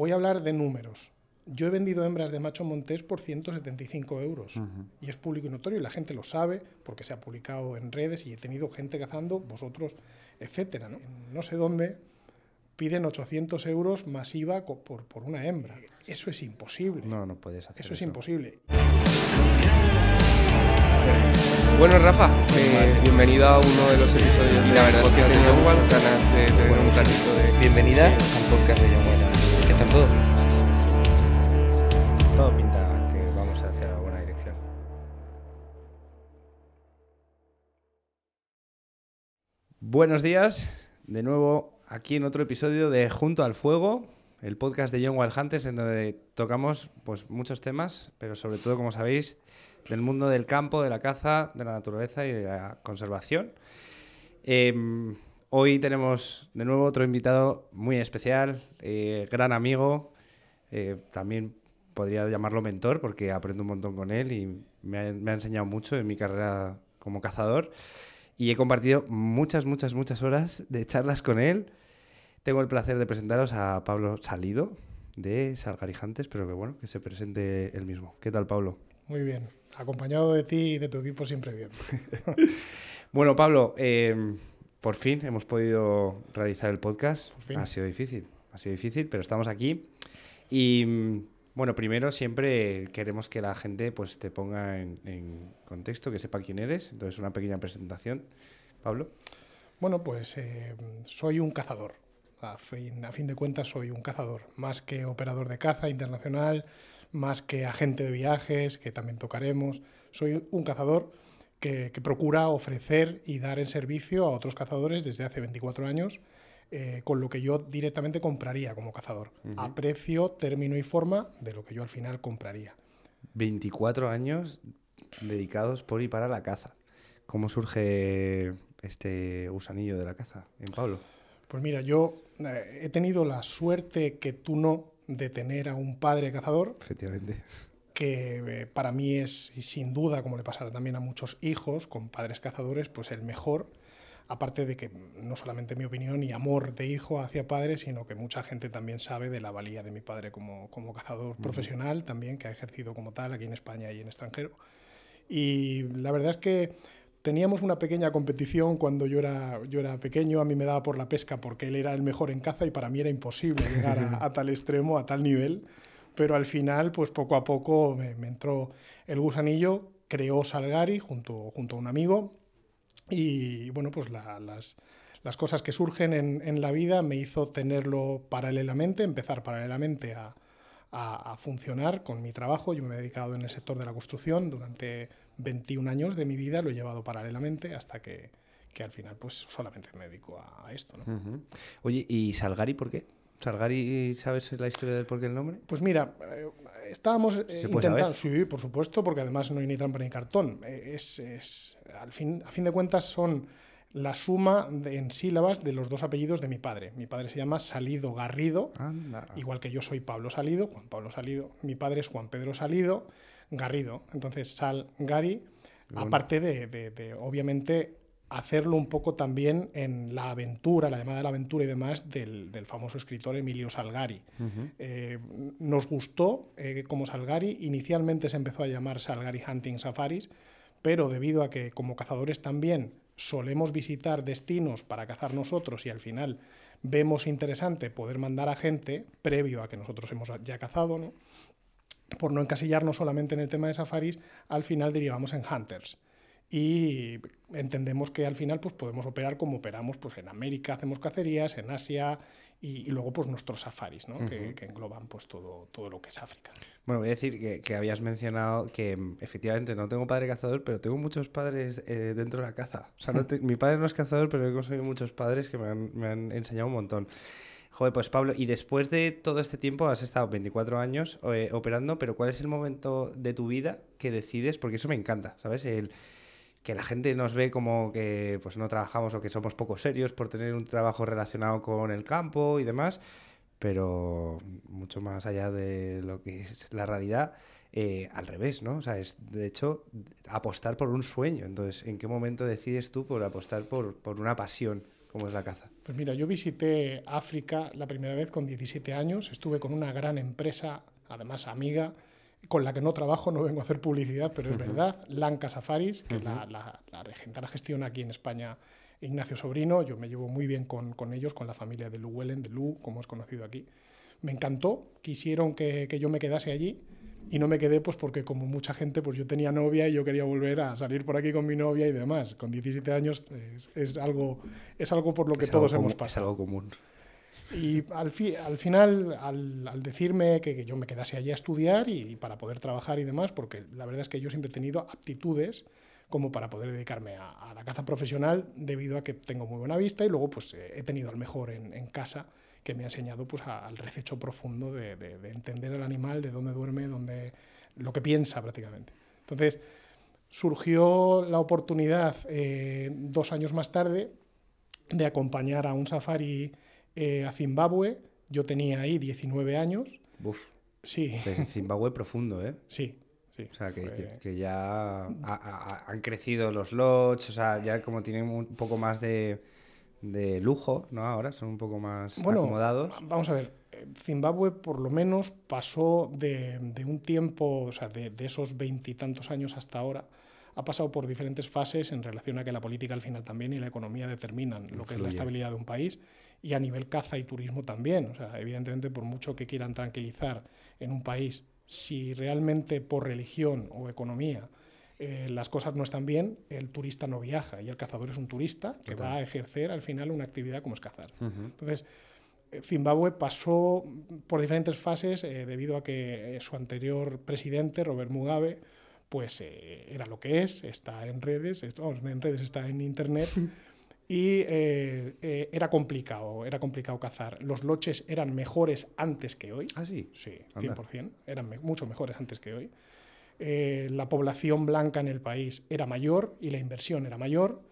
voy a hablar de números. Yo he vendido hembras de macho montés por 175 euros y es público y notorio y la gente lo sabe porque se ha publicado en redes y he tenido gente cazando, vosotros, etcétera. ¿no? sé dónde piden 800 euros masiva por, por una hembra. Eso es imposible. No, no puedes hacer eso. es imposible. Bueno, Rafa, eh, bienvenido a uno de los episodios. la de Bienvenida al podcast de todo. pinta que vamos hacia la buena dirección. Buenos días, de nuevo aquí en otro episodio de Junto al Fuego, el podcast de John Wild Hunters, en donde tocamos pues, muchos temas, pero sobre todo, como sabéis, del mundo del campo, de la caza, de la naturaleza y de la conservación. Em, Hoy tenemos de nuevo otro invitado muy especial, eh, gran amigo, eh, también podría llamarlo mentor porque aprendo un montón con él y me ha, enseñado mucho en mi carrera como cazador y he compartido muchas, muchas, muchas horas de charlas con él. Tengo el placer de presentaros a Pablo Salido de Salgarijantes, pero que bueno, que se presente él mismo. ¿Qué tal, Pablo? Muy bien, acompañado de ti y de tu equipo siempre bien. bueno, Pablo, eh, por fin hemos podido realizar el podcast. Ha sido difícil, ha sido difícil, pero estamos aquí. Y bueno, primero siempre queremos que la gente pues, te ponga en, contexto, que sepa quién eres. Entonces, una pequeña presentación. Pablo. Bueno, pues eh, soy un cazador. a fin de cuentas soy un cazador, más que operador de caza internacional, más que agente de viajes, que también tocaremos. Soy un cazador que, procura ofrecer y dar en servicio a otros cazadores desde hace 24 años, eh, con lo que yo directamente compraría como cazador, a precio, término y forma de lo que yo al final compraría. 24 años dedicados por y para la caza. ¿Cómo surge este gusanillo de la caza en Pablo? Pues mira, yo eh, he tenido la suerte que tú no de tener a un padre cazador. Efectivamente que eh, para mí es, y sin duda, como le pasará también a muchos hijos con padres cazadores, pues el mejor, aparte de que no solamente mi opinión y amor de hijo hacia padre, sino que mucha gente también sabe de la valía de mi padre como, cazador profesional, también que ha ejercido como tal aquí en España y en extranjero. Y la verdad es que teníamos una pequeña competición cuando yo era, yo era pequeño, a mí me daba por la pesca porque él era el mejor en caza y para mí era imposible llegar a tal extremo, a tal nivel pero al final, pues poco a poco me, entró el gusanillo, creó Salgari junto, junto a un amigo y bueno, pues las, las, cosas que surgen en, en, la vida me hizo tenerlo paralelamente, empezar paralelamente a, a, funcionar con mi trabajo. Yo me he dedicado en el sector de la construcción durante 21 años de mi vida, lo he llevado paralelamente hasta que, que al final pues solamente me dedico a, esto. ¿no? Oye, ¿y Salgari por qué? Salgari, ¿sabes la historia del por qué el nombre? Pues mira, eh, estábamos eh, intentando, sí, por supuesto, porque además no hay ni trampa ni cartón. Eh, es, es, al fin, a fin de cuentas son la suma en sílabas de los dos apellidos de mi padre. Mi padre se llama Salido Garrido, igual que yo soy Pablo Salido, Juan Pablo Salido. Mi padre es Juan Pedro Salido Garrido. Entonces, Sal Gari, aparte de, de, obviamente, hacerlo un poco también en la aventura, la llamada de la aventura y demás del, famoso escritor Emilio Salgari. Eh, nos gustó eh, como Salgari, inicialmente se empezó a llamar Salgari Hunting Safaris, pero debido a que como cazadores también solemos visitar destinos para cazar nosotros y al final vemos interesante poder mandar a gente previo a que nosotros hemos ya cazado, por no encasillarnos solamente en el tema de safaris, al final derivamos en hunters y entendemos que al final pues, podemos operar como operamos pues, en América, hacemos cacerías, en Asia y, luego pues, nuestros safaris, ¿no? que, que, engloban pues, todo, todo lo que es África. Bueno, voy a decir que, que habías mencionado que mm, efectivamente no tengo padre cazador, pero tengo muchos padres eh, dentro de la caza. O sea, mi padre no es cazador, pero he conseguido muchos padres que me han, me han enseñado un montón. Joder, pues Pablo, y después de todo este tiempo has estado 24 años eh, operando, pero ¿cuál es el momento de tu vida que decides? Porque eso me encanta, ¿sabes? El, que la gente nos ve como que pues no trabajamos o que somos poco serios por tener un trabajo relacionado con el campo y demás, pero mucho más allá de lo que es la realidad, eh, al revés, ¿no? O sea, es de hecho apostar por un sueño. Entonces, ¿en qué momento decides tú por apostar por, por una pasión como es la caza? Pues mira, yo visité África la primera vez con 17 años, estuve con una gran empresa, además amiga, con la que no trabajo, no vengo a hacer publicidad, pero es verdad, Lanca Safaris, que es la, la, la, regenta, la gestiona aquí en España Ignacio Sobrino, yo me llevo muy bien con, ellos, con la familia de Lu Wellen, de Lu, como es conocido aquí. Me encantó, quisieron que, yo me quedase allí, y no me quedé pues porque como mucha gente pues yo tenía novia y yo quería volver a salir por aquí con mi novia y demás con 17 años es, algo es algo por lo que todos hemos pasado es algo común y al, final, al, decirme que, yo me quedase allí a estudiar y, para poder trabajar y demás, porque la verdad es que yo siempre he tenido aptitudes como para poder dedicarme a, la caza profesional debido a que tengo muy buena vista y luego pues eh, he tenido al mejor en, casa que me ha enseñado pues al rececho profundo de, entender al animal, de dónde duerme, dónde, lo que piensa prácticamente. Entonces, surgió la oportunidad eh, dos años más tarde de acompañar a un safari eh, a Zimbabue. Yo tenía ahí 19 años. Uf. Sí. Zimbabue profundo, ¿eh? Sí. o sea, que, que, ya han crecido los lodges, o sea, ya como tienen un poco más de, de lujo, ¿no? Ahora son un poco más bueno, acomodados. Vamos a ver, eh, Zimbabue por lo menos pasó de, de un tiempo, o sea, de, de esos veintitantos años hasta ahora, ha pasado por diferentes fases en relación a que la política al final también y la economía determinan lo que es la estabilidad de un país y a nivel caza y turismo también. O sea, evidentemente, por mucho que quieran tranquilizar en un país, si realmente por religión o economía eh, las cosas no están bien, el turista no viaja y el cazador es un turista que va a ejercer al final una actividad como es cazar. Entonces, eh, Zimbabue pasó por diferentes fases eh, debido a que su anterior presidente, Robert Mugabe, pues era lo que es, está en redes, en redes está en internet, y eh, eh, era complicado, era complicado cazar. Los loches eran mejores antes que hoy. Ah, sí. Sí, 100%, eran mucho mejores antes que hoy. Eh, la población blanca en el país era mayor y la inversión era mayor.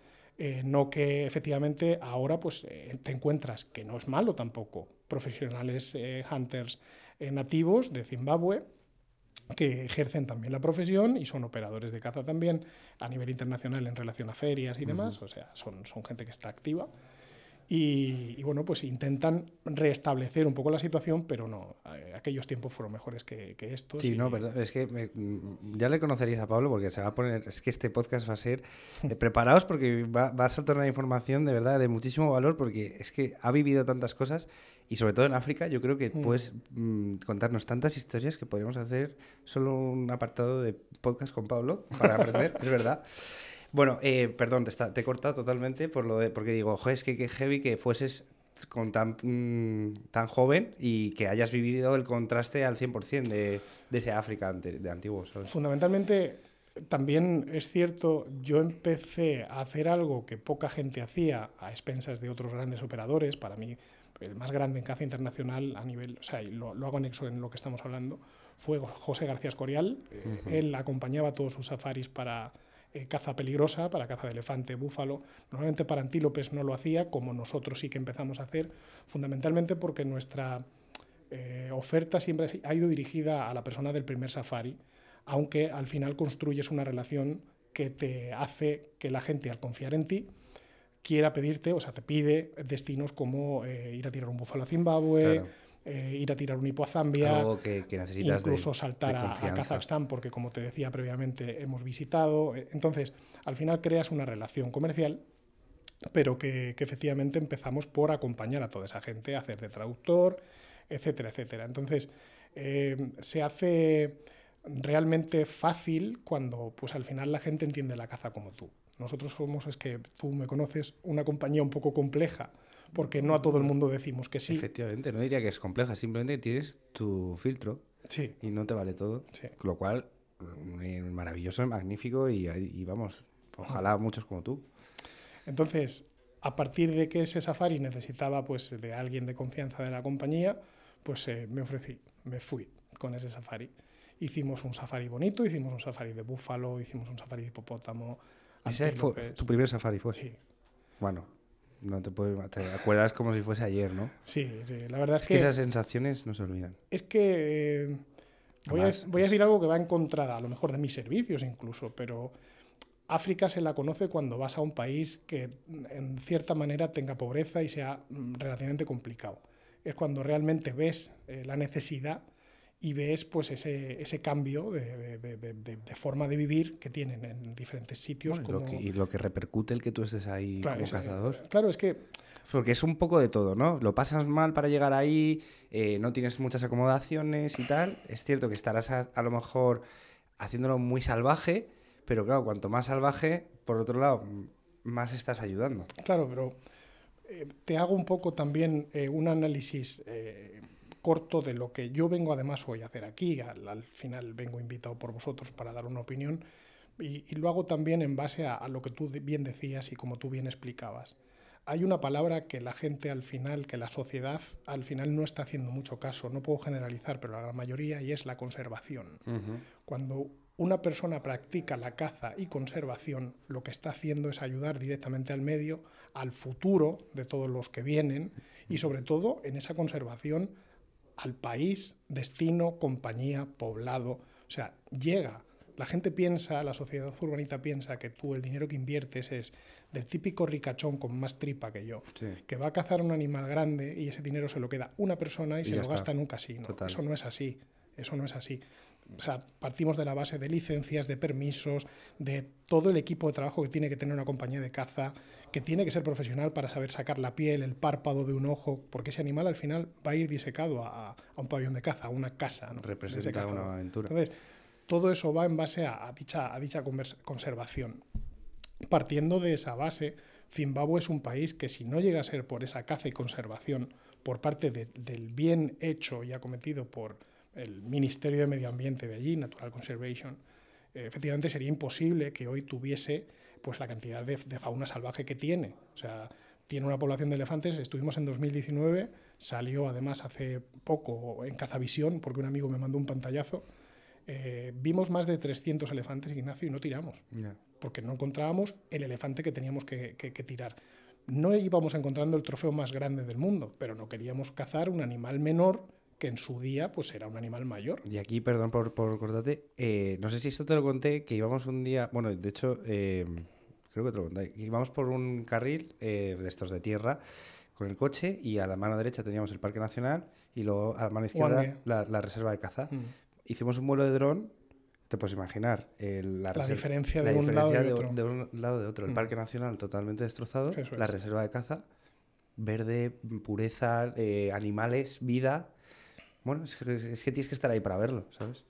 no que efectivamente ahora pues te encuentras, que no es malo tampoco, profesionales hunters nativos de Zimbabue que ejercen también la profesión y son operadores de caza también a nivel internacional en relación a ferias y demás, o sea, son, son gente que está activa. Y, bueno, pues intentan restablecer un poco la situación, pero no, aquellos tiempos fueron mejores que, que estos. Sí, no, perdón, es que mm, ya le conocerías a Pablo porque se va a poner, es que este podcast va a ser, eh, preparaos porque va, va a saltar una información de verdad de muchísimo valor porque es que ha vivido tantas cosas y sobre todo en África, yo creo que mm. puedes mm, contarnos tantas historias que podríamos hacer solo un apartado de podcast con Pablo para aprender, es verdad. Bueno, eh, perdón, te, está, te, he cortado totalmente por lo de, porque digo, joder, es que qué heavy que fueses con tan, mm, tan joven y que hayas vivido el contraste al 100% de, de ese África de antiguo. Fundamentalmente, también es cierto, yo empecé a hacer algo que poca gente hacía a expensas de otros grandes operadores. Para mí el más grande en caza internacional a nivel, o sea, y lo, hago anexo en lo que estamos hablando, fue José García Escorial. Él acompañaba todos sus safaris para eh, caza peligrosa, para caza de elefante, búfalo. Normalmente para antílopes no lo hacía, como nosotros sí que empezamos a hacer, fundamentalmente porque nuestra eh, oferta siempre ha ido dirigida a la persona del primer safari, aunque al final construyes una relación que te hace que la gente, al confiar en ti, quiera pedirte, o sea, te pide destinos como eh, ir a tirar un búfalo a Zimbabue. Eh, ir a tirar un hipo a Zambia, que, incluso saltar a, Kazajstán, porque como te decía previamente, hemos visitado. Eh, entonces, al final creas una relación comercial, pero que, efectivamente empezamos por acompañar a toda esa gente, hacer de traductor, etcétera, etcétera. Entonces, se hace realmente fácil cuando pues al final la gente entiende la caza como tú. Nosotros somos, es que tú me conoces, una compañía un poco compleja, porque no a todo el mundo decimos que sí. Efectivamente, no diría que es compleja, simplemente tienes tu filtro y no te vale todo. Lo cual, mm, eh, maravilloso, magnífico eh, y, vamos, ojalá muchos como tú. Entonces, a partir de que ese safari necesitaba pues, de alguien de confianza de la compañía, pues eh, me ofrecí, me fui con ese safari. Hicimos un safari bonito, hicimos un safari de búfalo, hicimos un safari de hipopótamo, ese fue tu primer safari, fue. Bueno, no te acuerdas como si fuese ayer, ¿no? Sí, La verdad es, que, esas sensaciones no se olvidan. Es que eh, voy, a, voy a decir algo que va en contra, a lo mejor de mis servicios incluso, pero África se la conoce cuando vas a un país que en cierta manera tenga pobreza y sea mm, relativamente complicado. Es cuando realmente ves eh, la necesidad y ves pues ese, ese cambio de, forma de vivir que tienen en diferentes sitios. y lo que repercute el que tú estés ahí como cazador. Claro, es que... Porque es un poco de todo, ¿no? Lo pasas mal para llegar ahí, eh, no tienes muchas acomodaciones y tal. Es cierto que estarás a, lo mejor haciéndolo muy salvaje, pero claro, cuanto más salvaje, por otro lado, más estás ayudando. Claro, pero eh, te hago un poco también eh, un análisis corto de lo que yo vengo además hoy a hacer aquí. Al, final vengo invitado por vosotros para dar una opinión y, lo hago también en base a, lo que tú bien decías y como tú bien explicabas. Hay una palabra que la gente al final, que la sociedad al final no está haciendo mucho caso, no puedo generalizar, pero la mayoría, y es la conservación. Cuando una persona practica la caza y conservación, lo que está haciendo es ayudar directamente al medio, al futuro de todos los que vienen y sobre todo en esa conservación al país, destino, compañía, poblado. O sea, llega. La gente piensa, la sociedad urbanita piensa que tú el dinero que inviertes es del típico ricachón con más tripa que yo, que va a cazar un animal grande y ese dinero se lo queda una persona y, se lo gasta en un casino. Eso no es así. Eso no es así partimos de la base de licencias, de permisos, de todo el equipo de trabajo que tiene que tener una compañía de caza, que tiene que ser profesional para saber sacar la piel, el párpado de un ojo, porque ese animal al final va a ir disecado a, un pabellón de caza, a una casa. Representa una aventura. Entonces, todo eso va en base a, dicha, conservación. Partiendo de esa base, Zimbabue es un país que si no llega a ser por esa caza y conservación, por parte del bien hecho y acometido por, el Ministerio de Medio Ambiente de allí, Natural Conservation, eh, efectivamente sería imposible que hoy tuviese pues, la cantidad de, fauna salvaje que tiene. O sea, tiene una población de elefantes, estuvimos en 2019, salió además hace poco en Cazavisión, porque un amigo me mandó un pantallazo, eh, vimos más de 300 elefantes, Ignacio, y no tiramos, porque no encontrábamos el elefante que teníamos que tirar no íbamos encontrando el trofeo más grande del mundo, pero no queríamos cazar un animal menor que en su día pues era un animal mayor. Y aquí, perdón por, por cortarte, eh, no sé si esto te lo conté, que íbamos un día, bueno, de hecho, eh, creo que te lo conté, íbamos por un carril eh, de estos de tierra con el coche y a la mano derecha teníamos el Parque Nacional y luego a la mano izquierda la, reserva de caza. Mm. Hicimos un vuelo de dron, te puedes imaginar, la, diferencia de, un, lado de, otro. de otro. El mm. Parque Nacional totalmente destrozado, la reserva de caza, verde, pureza, eh, animales, vida bueno, es que, tienes que estar ahí para verlo, ¿sabes?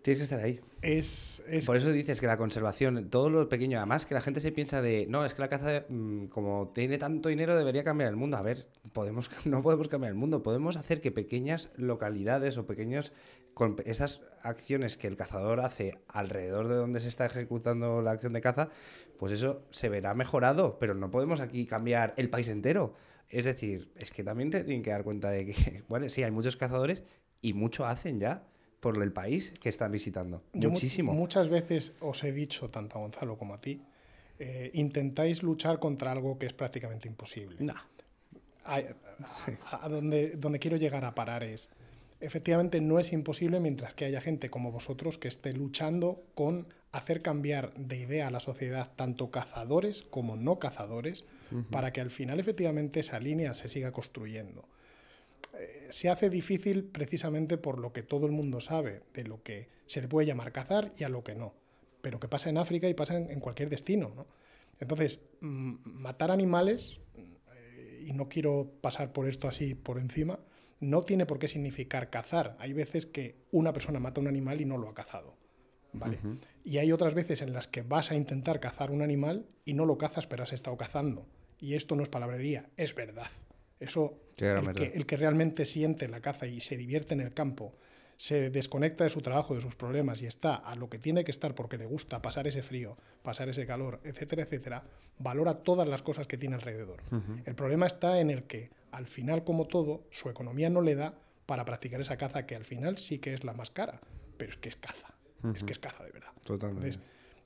Tienes que estar ahí. Es, es, Por eso dices que la conservación, todo lo pequeño, además que la gente se piensa de, no, es que la caza, mm, como tiene tanto dinero, debería cambiar el mundo. A ver, podemos, no podemos cambiar el mundo, podemos hacer que pequeñas localidades o pequeños, con esas acciones que el cazador hace alrededor de donde se está ejecutando la acción de caza, pues eso se verá mejorado, pero no podemos aquí cambiar el país entero. Es decir, es que también te tienen que dar cuenta de que, bueno, sí, hay muchos cazadores y mucho hacen ya por el país que están visitando. Muchísimo. muchas veces os he dicho, tanto a Gonzalo como a ti, eh, intentáis luchar contra algo que es prácticamente imposible. No. A, donde quiero llegar a parar es, efectivamente no es imposible mientras que haya gente como vosotros que esté luchando con hacer cambiar de idea a la sociedad tanto cazadores como no cazadores para que al final efectivamente esa línea se siga construyendo. Eh, se hace difícil precisamente por lo que todo el mundo sabe de lo que se le puede llamar cazar y a lo que no, pero que pasa en África y pasa en, cualquier destino. Entonces, mm, matar animales, eh, y no quiero pasar por esto así por encima, no tiene por qué significar cazar. Hay veces que una persona mata un animal y no lo ha cazado. Y hay otras veces en las que vas a intentar cazar un animal y no lo cazas, pero has estado cazando. Y esto no es palabrería, es verdad. Eso, el, Que, realmente siente la caza y se divierte en el campo, se desconecta de su trabajo, de sus problemas y está a lo que tiene que estar porque le gusta pasar ese frío, pasar ese calor, etcétera, etcétera, valora todas las cosas que tiene alrededor. El problema está en el que, al final, como todo, su economía no le da para practicar esa caza que al final sí que es la más cara, pero es que es caza es que es caza de verdad. Totalmente.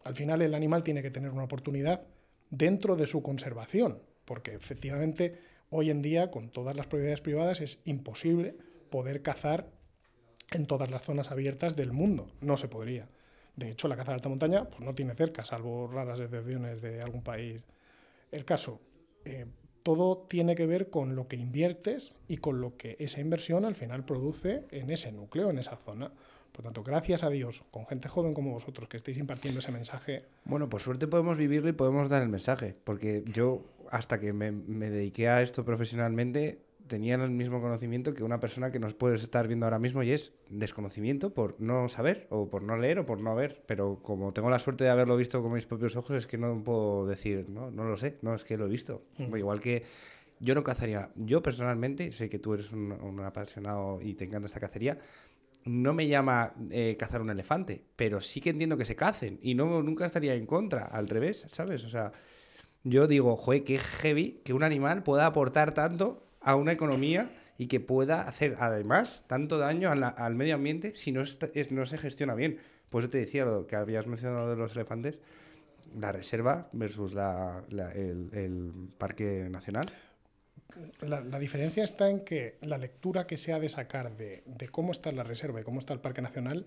al final el animal tiene que tener una oportunidad dentro de su conservación, porque efectivamente hoy en día con todas las propiedades privadas es imposible poder cazar en todas las zonas abiertas del mundo, no se podría. De hecho, la caza de alta montaña pues, no tiene cerca, salvo raras excepciones de algún país. El caso, eh, todo tiene que ver con lo que inviertes y con lo que esa inversión al final produce en ese núcleo, en esa zona. Por tanto, gracias a Dios, con gente joven como vosotros que estéis impartiendo ese mensaje. Bueno, por suerte podemos vivirlo y podemos dar el mensaje, porque yo hasta que me, dediqué a esto profesionalmente tenía el mismo conocimiento que una persona que nos puede estar viendo ahora mismo y es desconocimiento por no saber o por no leer o por no ver. Pero como tengo la suerte de haberlo visto con mis propios ojos, es que no puedo decir, no, no lo sé, no es que lo he visto. Mm. Igual que yo no cazaría, yo personalmente, sé que tú eres un apasionado y te encanta esta cacería, no me llama eh, cazar un elefante, pero sí que entiendo que se cacen y no, nunca estaría en contra, al revés, ¿sabes? O sea, yo digo, joder, qué heavy que un animal pueda aportar tanto a una economía y que pueda hacer además tanto daño al medio ambiente si no, es, no se gestiona bien. Pues yo te decía lo que habías mencionado de los elefantes, la reserva versus la, el parque nacional la, diferencia está en que la lectura que se ha de sacar de, cómo está la reserva y cómo está el Parque Nacional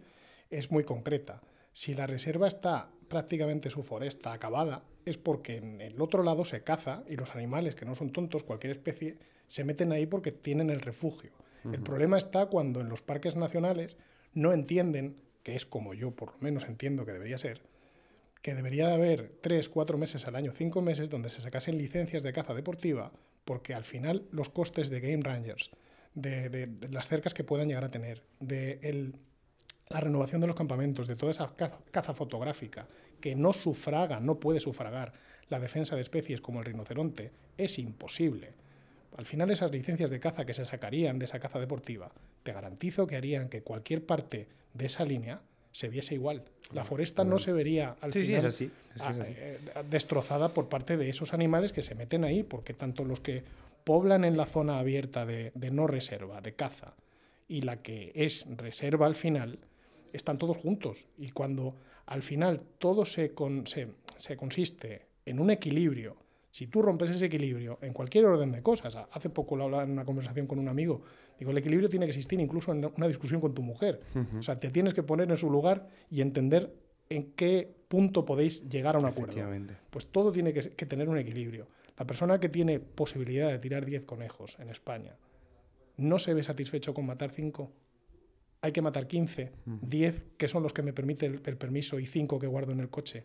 es muy concreta. Si la reserva está prácticamente su foresta acabada, es porque en el otro lado se caza y los animales, que no son tontos, cualquier especie, se meten ahí porque tienen el refugio. El problema está cuando en los parques nacionales no entienden, que es como yo por lo menos entiendo que debería ser, que debería de haber tres, cuatro meses al año, cinco meses, donde se sacasen licencias de caza deportiva porque al final los costes de Game Rangers, de, las cercas que puedan llegar a tener, de la renovación de los campamentos, de toda esa caza, caza, fotográfica que no sufraga, no puede sufragar la defensa de especies como el rinoceronte, es imposible. Al final esas licencias de caza que se sacarían de esa caza deportiva, te garantizo que harían que cualquier parte de esa línea se viese igual. La foresta no se vería al final destrozada por parte de esos animales que se meten ahí, porque tanto los que poblan en la zona abierta de, no reserva, de caza, y la que es reserva al final, están todos juntos. Y cuando al final todo se, se, se consiste en un equilibrio si tú rompes ese equilibrio en cualquier orden de cosas, hace poco lo hablaba en una conversación con un amigo, digo, el equilibrio tiene que existir incluso en una discusión con tu mujer. O sea, te tienes que poner en su lugar y entender en qué punto podéis llegar a un acuerdo. Pues todo tiene que, tener un equilibrio. La persona que tiene posibilidad de tirar 10 conejos en España no se ve satisfecho con matar 5. Hay que matar 15, 10 que son los que me permite el, permiso y 5 que guardo en el coche.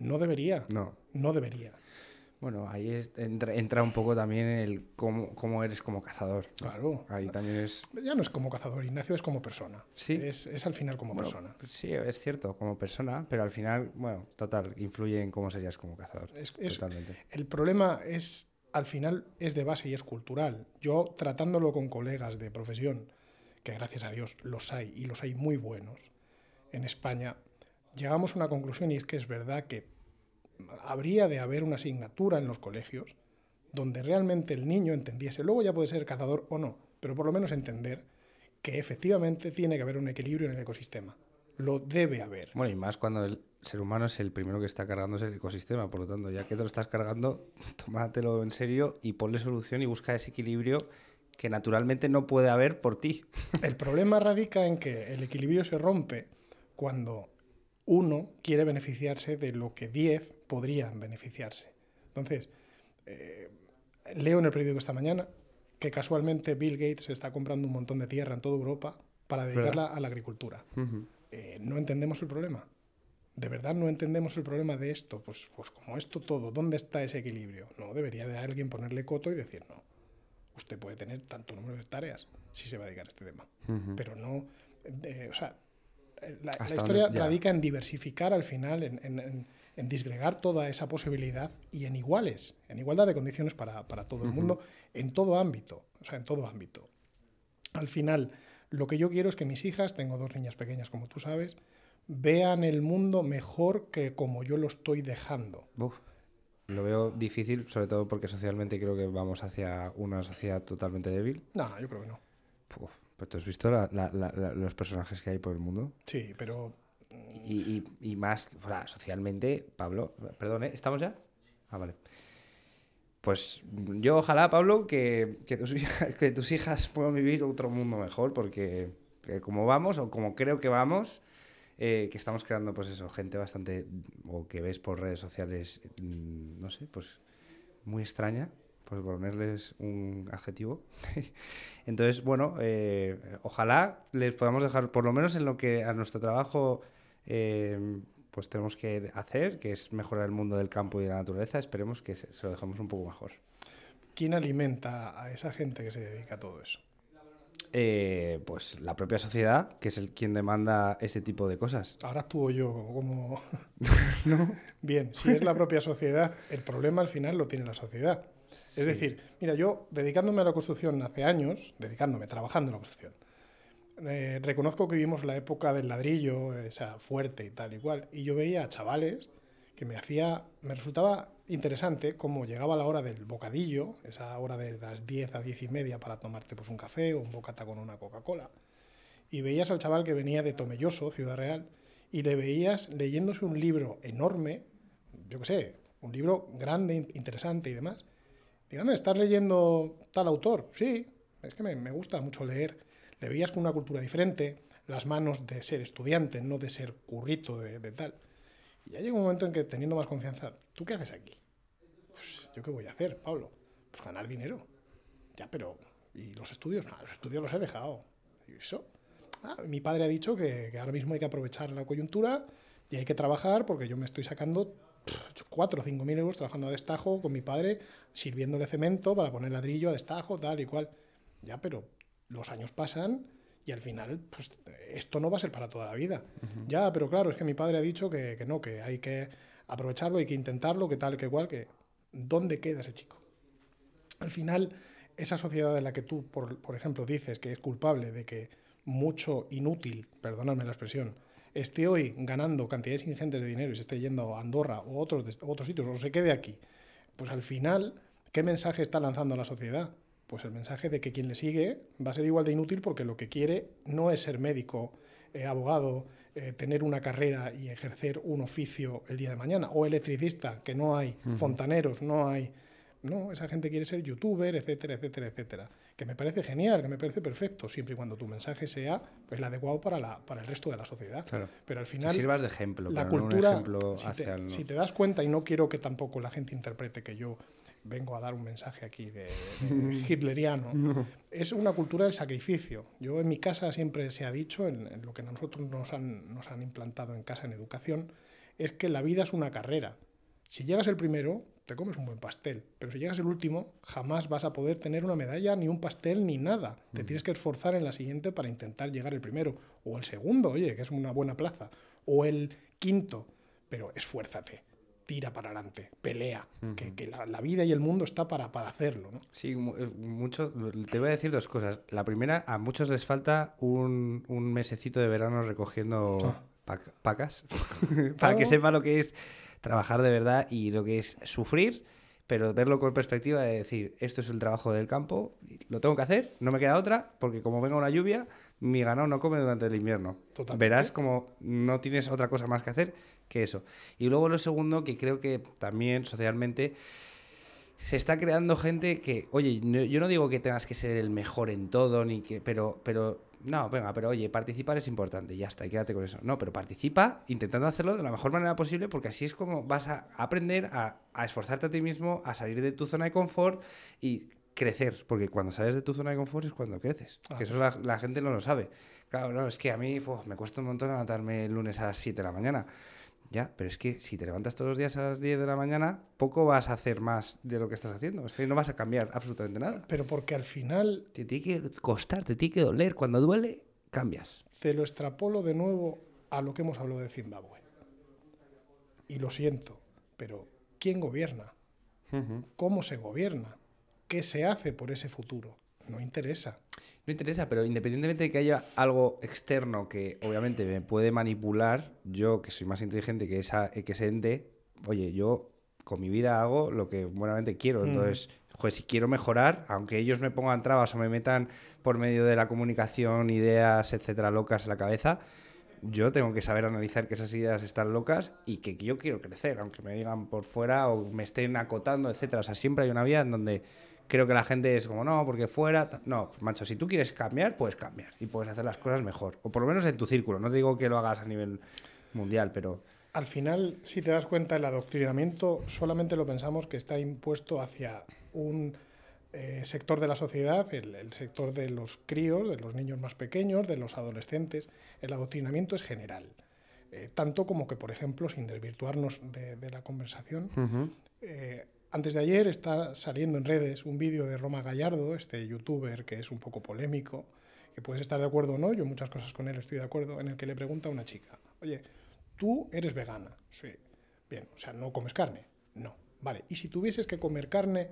No debería. No debería. Bueno, ahí entra, un poco también el cómo, eres como cazador. Claro. Ahí también es... Ya no es como cazador, Ignacio, es como persona. Sí. Es, al final como persona. Pues sí, es cierto, como persona, pero al final, bueno, total, influye en cómo serías como cazador. Es, totalmente. El problema es, al final, es de base y es cultural. Yo tratándolo con colegas de profesión, que gracias a Dios los hay, y los hay muy buenos, en España, llegamos a una conclusión y es que es verdad que habría de haber una asignatura en los colegios donde realmente el niño entendiese, luego ya puede ser cazador o no, pero por lo menos entender que efectivamente tiene que haber un equilibrio en el ecosistema. Lo debe haber. Bueno, y más cuando el ser humano es el primero que está cargándose el ecosistema, por lo tanto, ya que te lo estás cargando, tómatelo en serio y ponle solución y busca ese equilibrio que naturalmente no puede haber por ti. El problema radica en que el equilibrio se rompe cuando uno quiere beneficiarse de lo que diez podrían beneficiarse. Entonces, eh, leo en el periódico esta mañana que casualmente Bill Gates está comprando un montón de tierra en toda Europa para dedicarla a la agricultura. Eh, no entendemos el problema. ¿De verdad no entendemos el problema de esto? Pues, pues como esto todo, ¿dónde está ese equilibrio? No, debería de alguien ponerle coto y decir, no, usted puede tener tanto número de tareas si se va a dedicar a este tema. Pero no, eh, o sea, la, historia radica en diversificar al final, en en disgregar toda esa posibilidad y en iguales, en igualdad de condiciones para, todo el mundo, en todo ámbito, o sea, en todo ámbito. Al final, lo que yo quiero es que mis hijas, tengo dos niñas pequeñas como tú sabes, vean el mundo mejor que como yo lo estoy dejando. Uf. Lo veo difícil, sobre todo porque socialmente creo que vamos hacia una sociedad totalmente débil. No, yo creo que no. tú has visto los personajes que hay por el mundo? Sí, pero y, más, o sea, socialmente, Pablo, perdón, ¿estamos ya? Ah, vale. Pues yo ojalá, Pablo, que, que, tus, que tus hijas puedan vivir otro mundo mejor, porque eh, como vamos, o como creo que vamos, eh, que estamos creando, pues eso, gente bastante, o que ves por redes sociales, mm, no sé, pues muy extraña, por ponerles un adjetivo. Entonces, bueno, eh, ojalá les podamos dejar, por lo menos en lo que a nuestro trabajo eh, pues tenemos que hacer, que es mejorar el mundo del campo y de la naturaleza. Esperemos que se, lo dejemos un poco mejor. ¿Quién alimenta a esa gente que se dedica a todo eso? Eh, pues la propia sociedad, que es el quien demanda ese tipo de cosas. Ahora actúo yo como... Bien, si es la propia sociedad, el problema al final lo tiene la sociedad. Es decir, mira, yo dedicándome a la construcción hace años, dedicándome, trabajando en la construcción, eh, reconozco que vivimos la época del ladrillo, eh, fuerte y tal y cual, y yo veía a chavales que me hacía, me resultaba interesante cómo llegaba la hora del bocadillo, esa hora de las 10 a 10 y media para tomarte pues un café o un bocata con una Coca-Cola, y veías al chaval que venía de Tomelloso, Ciudad Real, y le veías leyéndose un libro enorme, yo qué sé, un libro grande, interesante y demás. Dígame, ¿estás leyendo tal autor? Sí, es que me gusta mucho leer le veías con una cultura diferente, las manos de ser estudiante, no de ser currito de, tal. Y ya llega un momento en que teniendo más confianza, ¿tú qué haces aquí? Pues, ¿yo qué voy a hacer, Pablo? Pues ganar dinero. Ya, pero ¿y los estudios? Ah, los estudios los he dejado. eso? Ah, mi padre ha dicho que, que, ahora mismo hay que aprovechar la coyuntura y hay que trabajar porque yo me estoy sacando 4 o cinco mil euros trabajando a destajo con mi padre, sirviéndole cemento para poner ladrillo a destajo, tal y cual. Ya, pero los años pasan y al final, pues esto no va a ser para toda la vida. Ya, pero claro, es que mi padre ha dicho que, no, que hay que aprovecharlo, hay que intentarlo, que tal, que igual, que... ¿Dónde queda ese chico? Al final, esa sociedad de la que tú, por, ejemplo, dices que es culpable de que mucho inútil, perdonadme la expresión, esté hoy ganando cantidades ingentes de dinero y se esté yendo a Andorra o otros, otros sitios, o se quede aquí, pues al final, ¿qué mensaje está lanzando la sociedad? Pues el mensaje de que quien le sigue va a ser igual de inútil porque lo que quiere no es ser médico, eh, abogado, eh, tener una carrera y ejercer un oficio el día de mañana, o electricista, que no hay, fontaneros, no hay. No, esa gente quiere ser youtuber, etcétera, etcétera, etcétera. Que me parece genial, que me parece perfecto, siempre y cuando tu mensaje sea pues, el adecuado para, la, para el resto de la sociedad. Pero al final. sirvas de ejemplo, la cultura. un ejemplo si te das cuenta, y no quiero que tampoco la gente interprete que yo vengo a dar un mensaje aquí de, hitleriano. Es una cultura de sacrificio. Yo en mi casa siempre se ha dicho, en, lo que nosotros nos han, nos han, implantado en casa en educación, es que la vida es una carrera. Si llegas el primero, te comes un buen pastel, pero si llegas el último, jamás vas a poder tener una medalla, ni un pastel, ni nada. Te mm. tienes que esforzar en la siguiente para intentar llegar el primero, o el segundo, oye, que es una buena plaza, o el quinto, pero esfuérzate tira para adelante, pelea, que, la, vida y el mundo está para, para hacerlo. ¿no? Sí, eh, mucho, te voy a decir dos cosas. La primera, a muchos les falta un, mesecito de verano recogiendo ah. pacas, para que sepa lo que es trabajar de verdad y lo que es sufrir pero verlo con perspectiva de decir, esto es el trabajo del campo, lo tengo que hacer, no me queda otra, porque como venga una lluvia, mi ganado no come durante el invierno. Verás como no tienes otra cosa más que hacer que eso. Y luego lo segundo, que creo que también socialmente se está creando gente que, oye, yo no digo que tengas que ser el mejor en todo, ni que, pero, pero, no, venga, pero oye, participar es importante, ya está, quédate con eso. No, pero participa intentando hacerlo de la mejor manera posible, porque así es como vas a aprender a, esforzarte a ti mismo, a salir de tu zona de confort y crecer, porque cuando sales de tu zona de confort es cuando creces. que eso la, gente no lo sabe. Claro, no, es que a mí me cuesta un montón levantarme el lunes a las 7 de la mañana. Ya, pero es que si te levantas todos los días a las 10 de la mañana, poco vas a hacer más de lo que estás haciendo. no vas a cambiar absolutamente nada. Pero porque al final... Te tiene que costar, te tiene que doler. Cuando duele, cambias. Te lo extrapolo de nuevo a lo que hemos hablado de Zimbabue. Y lo siento, pero ¿quién gobierna? ¿Cómo se gobierna? ¿Qué se hace por ese futuro? No interesa no interesa, pero independientemente de que haya algo externo que obviamente me puede manipular, yo que soy más inteligente que, esa, que ese ente, oye, yo con mi vida hago lo que buenamente quiero. Mm. Entonces, si quiero mejorar, aunque ellos me pongan trabas o me metan por medio de la comunicación ideas, etcétera, locas en la cabeza, yo tengo que saber analizar que esas ideas están locas y que yo quiero crecer, aunque me digan por fuera o me estén acotando, etcétera. O sea, siempre hay una vía en donde creo que la gente es como, no, porque fuera. No, macho, si tú quieres cambiar, puedes cambiar y puedes hacer las cosas mejor. O por lo menos en tu círculo. No te digo que lo hagas a nivel mundial, pero. Al final, si te das cuenta, el adoctrinamiento solamente lo pensamos que está impuesto hacia un eh, sector de la sociedad, el, sector de los críos, de los niños más pequeños, de los adolescentes. El adoctrinamiento es general eh, tanto como que, por ejemplo, sin desvirtuarnos de, la conversación, antes de ayer está saliendo en redes un vídeo de Roma Gallardo, este youtuber que es un poco polémico, que puedes estar de acuerdo o no, yo muchas cosas con él estoy de acuerdo, en el que le pregunta a una chica, oye, tú eres vegana, sí, bien, o sea, no comes carne, no, vale, y si tuvieses que comer carne,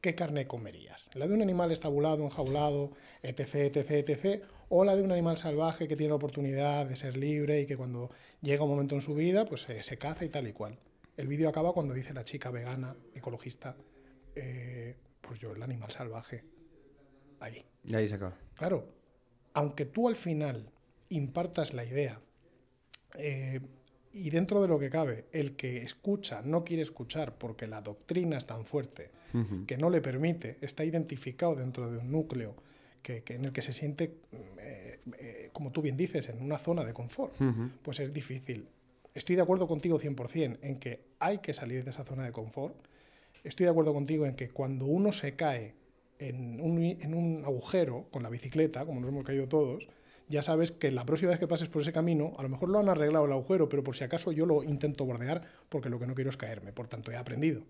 ¿qué carne comerías? ¿La de un animal estabulado, enjaulado, etc., etc., etc., o la de un animal salvaje que tiene la oportunidad de ser libre y que cuando llega un momento en su vida, pues eh, se caza y tal y cual? El vídeo acaba cuando dice la chica vegana, ecologista, eh, pues yo, el animal salvaje. Ahí. Y ahí se acaba. Claro, aunque tú al final impartas la idea, eh, y dentro de lo que cabe, el que escucha no quiere escuchar porque la doctrina es tan fuerte que no le permite, está identificado dentro de un núcleo que, en el que se siente, eh, como tú bien dices, en una zona de confort, pues es difícil. Estoy de acuerdo contigo 100% en que hay que salir de esa zona de confort. Estoy de acuerdo contigo en que cuando uno se cae en un, agujero con la bicicleta, como nos hemos caído todos, ya sabes que la próxima vez que pases por ese camino, a lo mejor lo han arreglado el agujero, pero por si acaso yo lo intento bordear porque lo que no quiero es caerme, por tanto he aprendido.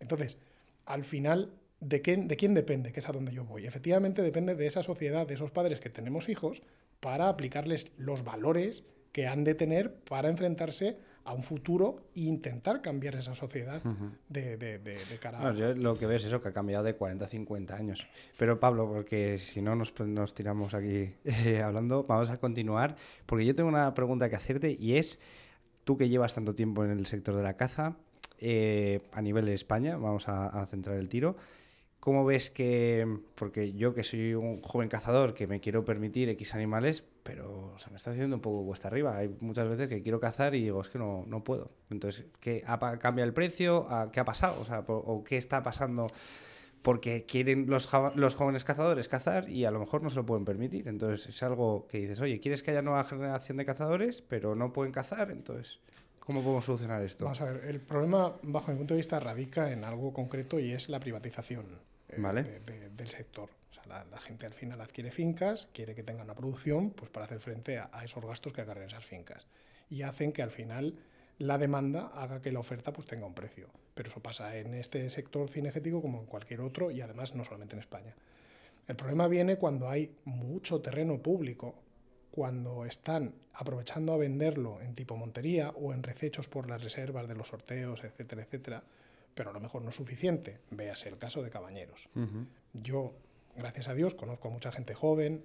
Entonces, al final, ¿de quién, ¿de quién depende? Que es a donde yo voy. Efectivamente depende de esa sociedad, de esos padres que tenemos hijos, para aplicarles los valores que han de tener para enfrentarse a un futuro e intentar cambiar esa sociedad de, cara a... lo que veo es eso, que ha cambiado de 40 a 50 años. Pero Pablo, porque si no nos, tiramos aquí eh, hablando, vamos a continuar, porque yo tengo una pregunta que hacerte y es, tú que llevas tanto tiempo en el sector de la caza, eh, a nivel de España, vamos a, a centrar el tiro, ¿Cómo ves que.? Porque yo, que soy un joven cazador, que me quiero permitir X animales, pero se me está haciendo un poco cuesta arriba. Hay muchas veces que quiero cazar y digo, es que no, no puedo. Entonces, ¿qué cambia el precio? ¿Qué ha pasado? O, sea, ¿O qué está pasando? Porque quieren los, los jóvenes cazadores cazar y a lo mejor no se lo pueden permitir. Entonces, es algo que dices, oye, ¿quieres que haya nueva generación de cazadores, pero no pueden cazar? Entonces. ¿Cómo podemos solucionar esto? Vamos a ver, el problema, bajo mi punto de vista, radica en algo concreto y es la privatización. Eh, del sector. O sea, la, gente al final adquiere fincas, quiere que tengan una producción pues, para hacer frente a, esos gastos que agarren esas fincas. Y hacen que al final la demanda haga que la oferta pues, tenga un precio. Pero eso pasa en este sector cinegético como en cualquier otro y además no solamente en España. El problema viene cuando hay mucho terreno público, cuando están aprovechando a venderlo en tipo montería o en recechos por las reservas de los sorteos, etcétera, etcétera pero a lo mejor no es suficiente. Véase el caso de Cabañeros. Yo, gracias a Dios, conozco a mucha gente joven,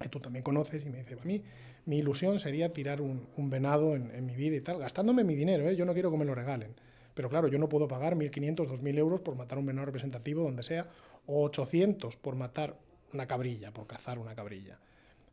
que tú también conoces, y me dice, a mí mi ilusión sería tirar un, venado en, mi vida y tal, gastándome mi dinero, ¿eh? yo no quiero que me lo regalen. Pero claro, yo no puedo pagar 1.500, 2.000 euros por matar un venado representativo, donde sea, o 800 por matar una cabrilla, por cazar una cabrilla.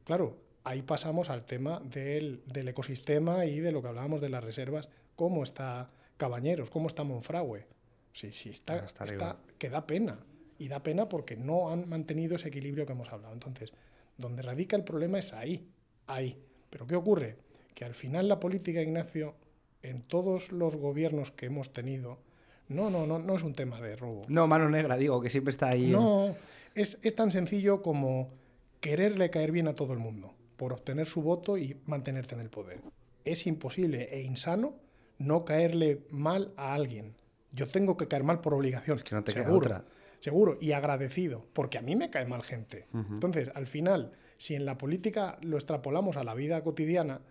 Claro, ahí pasamos al tema del, del ecosistema y de lo que hablábamos de las reservas, cómo está Cabañeros, ¿cómo está Monfragüe? Sí, sí, está, ah, está, que da pena. Y da pena porque no han mantenido ese equilibrio que hemos hablado. Entonces, donde radica el problema es ahí, ahí. Pero ¿qué ocurre? Que al final la política, Ignacio, en todos los gobiernos que hemos tenido, no, no, no, no es un tema de robo. No, mano negra, digo, que siempre está ahí. No, es, es tan sencillo como quererle caer bien a todo el mundo por obtener su voto y mantenerte en el poder. Es imposible e insano no caerle mal a alguien. Yo tengo que caer mal por obligación. Es que no te seguro, otra. Seguro, y agradecido, porque a mí me cae mal gente. Entonces, al final, si en la política lo extrapolamos a la vida cotidiana,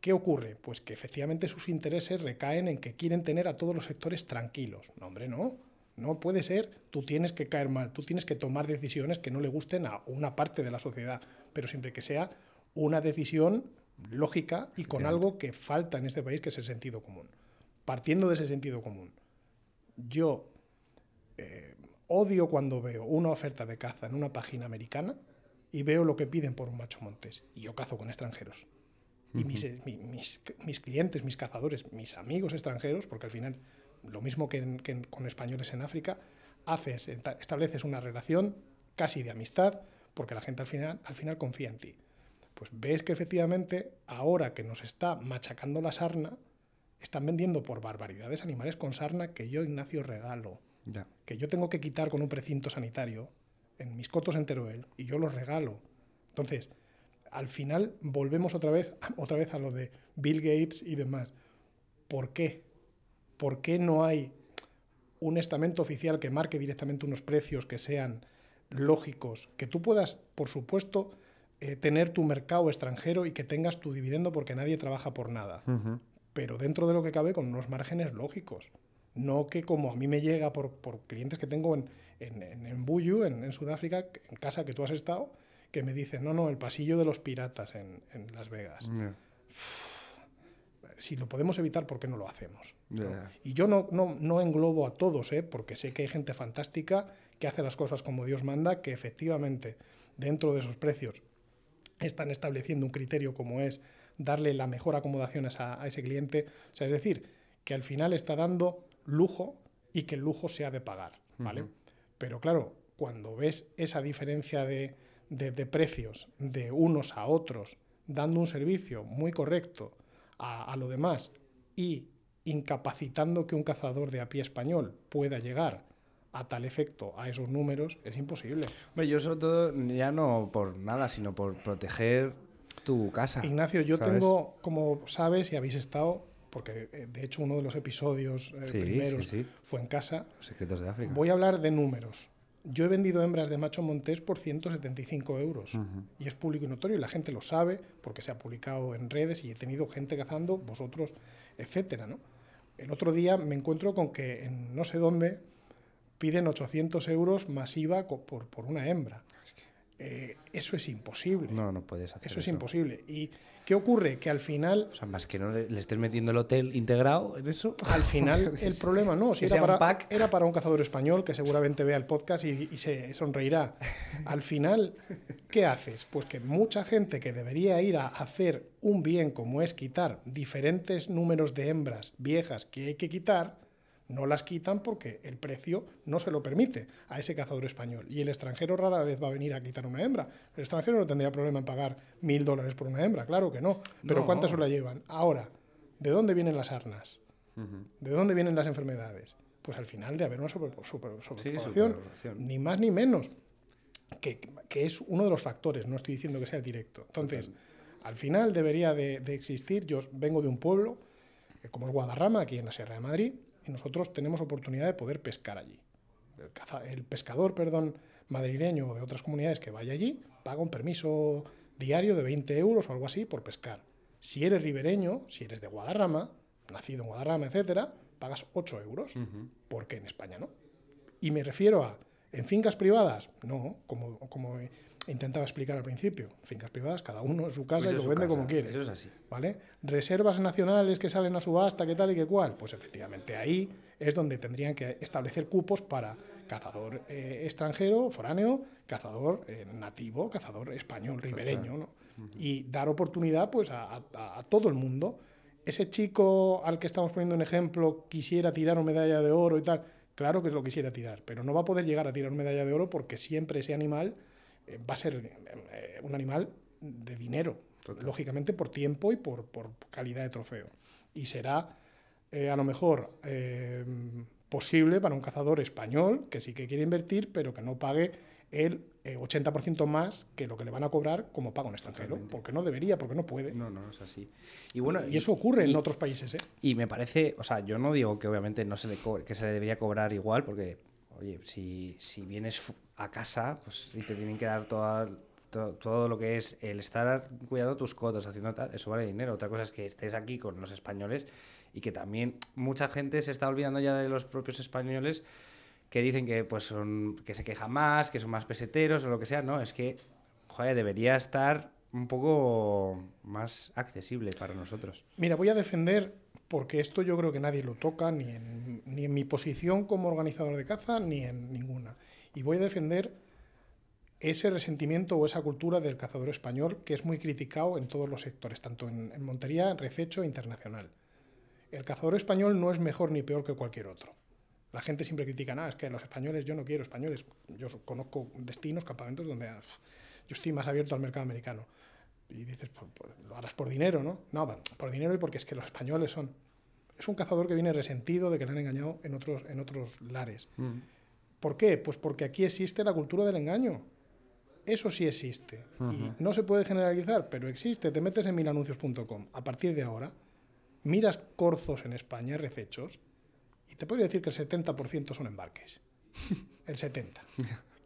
¿Qué ocurre? Pues que efectivamente sus intereses recaen en que quieren tener a todos los sectores tranquilos. No, hombre, no. No puede ser, tú tienes que caer mal, tú tienes que tomar decisiones que no le gusten a una parte de la sociedad, pero siempre que sea una decisión lógica y con algo que falta en este país, que es el sentido común. Partiendo de ese sentido común, yo eh, odio cuando veo una oferta de caza en una página americana y veo lo que piden por un macho montés. Y yo cazo con extranjeros. Y eh, mis, clientes, mis cazadores, mis amigos extranjeros, porque al final lo mismo que, con españoles en África, haces, estableces una relación casi de amistad, porque la gente al final confía en ti pues ves que efectivamente ahora que nos está machacando la sarna, están vendiendo por barbaridades animales con sarna que yo, Ignacio, regalo, ya. que yo tengo que quitar con un precinto sanitario en mis cotos entero él, y yo los regalo. Entonces, al final volvemos otra vez, otra vez a lo de Bill Gates y demás. ¿Por qué? ¿Por qué no hay un estamento oficial que marque directamente unos precios que sean lógicos, que tú puedas, por supuesto, eh, tener tu mercado extranjero y que tengas tu dividendo porque nadie trabaja por nada. Pero dentro de lo que cabe con unos márgenes lógicos. No que como a mí me llega por, clientes que tengo en, en, en, Buyu, en, Sudáfrica, en casa que tú has estado, que me dicen, no, no, el pasillo de los piratas en, Las Vegas. Si lo podemos evitar, ¿por qué no lo hacemos? Y yo no, no, englobo a todos, ¿eh? porque sé que hay gente fantástica que hace las cosas como Dios manda, que efectivamente dentro de esos precios están estableciendo un criterio como es darle la mejor acomodación a, ese cliente. sea, es decir, que al final está dando lujo y que el lujo se ha de pagar, ¿vale? Pero claro, cuando ves esa diferencia de, precios de unos a otros, dando un servicio muy correcto a, a lo demás y incapacitando que un cazador de a pie español pueda llegar a tal efecto, a esos números, es imposible. Hombre, yo sobre todo, ya no por nada, sino por proteger tu casa. Ignacio, yo tengo, como sabes y habéis estado, porque eh, de hecho uno de los episodios eh, primeros fue en casa. secretos de África. Voy a hablar de números. Yo he vendido hembras de macho montés por 175 euros y es público y notorio y la gente lo sabe porque se ha publicado en redes y he tenido gente cazando, vosotros, etcétera, ¿no? El otro día me encuentro con que en no sé dónde piden 800 euros masiva por, por una hembra. Eh, eso es imposible. No, no puedes hacer eso. es imposible. ¿Y qué ocurre? Que al final... O sea, más que no le, estés metiendo el hotel integrado en eso. Al final el problema no. Si era, para, era para un cazador español que seguramente vea el podcast y, y, se sonreirá. Al final, ¿qué haces? Pues que mucha gente que debería ir a hacer un bien como es quitar diferentes números de hembras viejas que hay que quitar, no las quitan porque el precio no se lo permite a ese cazador español. Y el extranjero rara vez va a venir a quitar una hembra. El extranjero no tendría problema en pagar mil dólares por una hembra, claro que no. Pero ¿cuántas se la llevan? Ahora, ¿de dónde vienen las arnas? ¿De dónde vienen las enfermedades? Pues al final de haber una sobrepoblación, ni más ni menos. Que, es uno de los factores, no estoy diciendo que sea directo. Entonces, al final debería de, existir, yo vengo de un pueblo, eh, como es Guadarrama, aquí en la Sierra de Madrid, y nosotros tenemos oportunidad de poder pescar allí. El, pescador, perdón, madrileño o de otras comunidades que vaya allí, paga un permiso diario de 20 euros o algo así por pescar. Si eres ribereño, si eres de Guadarrama, nacido en Guadarrama, etcétera, pagas 8 euros, porque en España no. Y me refiero a, ¿en fincas privadas? No, como, como intentaba explicar al principio. Fincas privadas, cada uno en su casa pues y lo vende como quiere. Eso es así. ¿Vale? Reservas nacionales que salen a subasta, qué tal y qué cual. Pues efectivamente ahí es donde tendrían que establecer cupos para cazador eh, extranjero, foráneo, cazador eh, nativo, cazador español, ribereño, ¿no? Y dar oportunidad pues a, todo el mundo. Ese chico al que estamos poniendo un ejemplo quisiera tirar una medalla de oro y tal, claro que lo quisiera tirar, pero no va a poder llegar a tirar una medalla de oro porque siempre ese animal eh, va a ser eh, un animal de dinero, lógicamente por tiempo y por, calidad de trofeo. Y será eh, a lo mejor posible para un cazador español que sí que quiere invertir, pero que no pague el 80% más que lo que le van a cobrar como pago en extranjero, porque no debería, porque no puede. No, no, es así. Y bueno, y, eso ocurre en otros países, Y me parece, o sea, yo no digo que obviamente no se le que se le debería cobrar igual porque Oye, si, si vienes a casa pues, y te tienen que dar todo lo que es el estar cuidando tus cotos, haciendo tal, eso vale dinero. Otra cosa es que estés aquí con los españoles y que también mucha gente se está olvidando ya de los propios españoles que dicen que pues son que se quejan más, que son más peseteros o lo que sea, no, es que joder, debería estar un poco más accesible para nosotros. Mira, voy a defender, porque esto yo creo que nadie lo toca, ni en, ni en mi posición como organizador de caza, ni en ninguna. Y voy a defender ese resentimiento o esa cultura del cazador español que es muy criticado en todos los sectores, tanto en, montería, en rececho e internacional. El cazador español no es mejor ni peor que cualquier otro. La gente siempre critica, nada, es que los españoles, yo no quiero españoles. Yo conozco destinos, campamentos donde ah, yo estoy más abierto al mercado americano. Y dices, pues, pues, lo harás por dinero, ¿no? No, por dinero y porque es que los españoles son... Es un cazador que viene resentido de que le han engañado en otros, en otros lares. Mm. ¿Por qué? Pues porque aquí existe la cultura del engaño. Eso sí existe. Y no se puede generalizar, pero existe. Te metes en milanuncios.com. A partir de ahora, miras corzos en España, recechos, y te podría decir que el 70% son embarques. el 70%.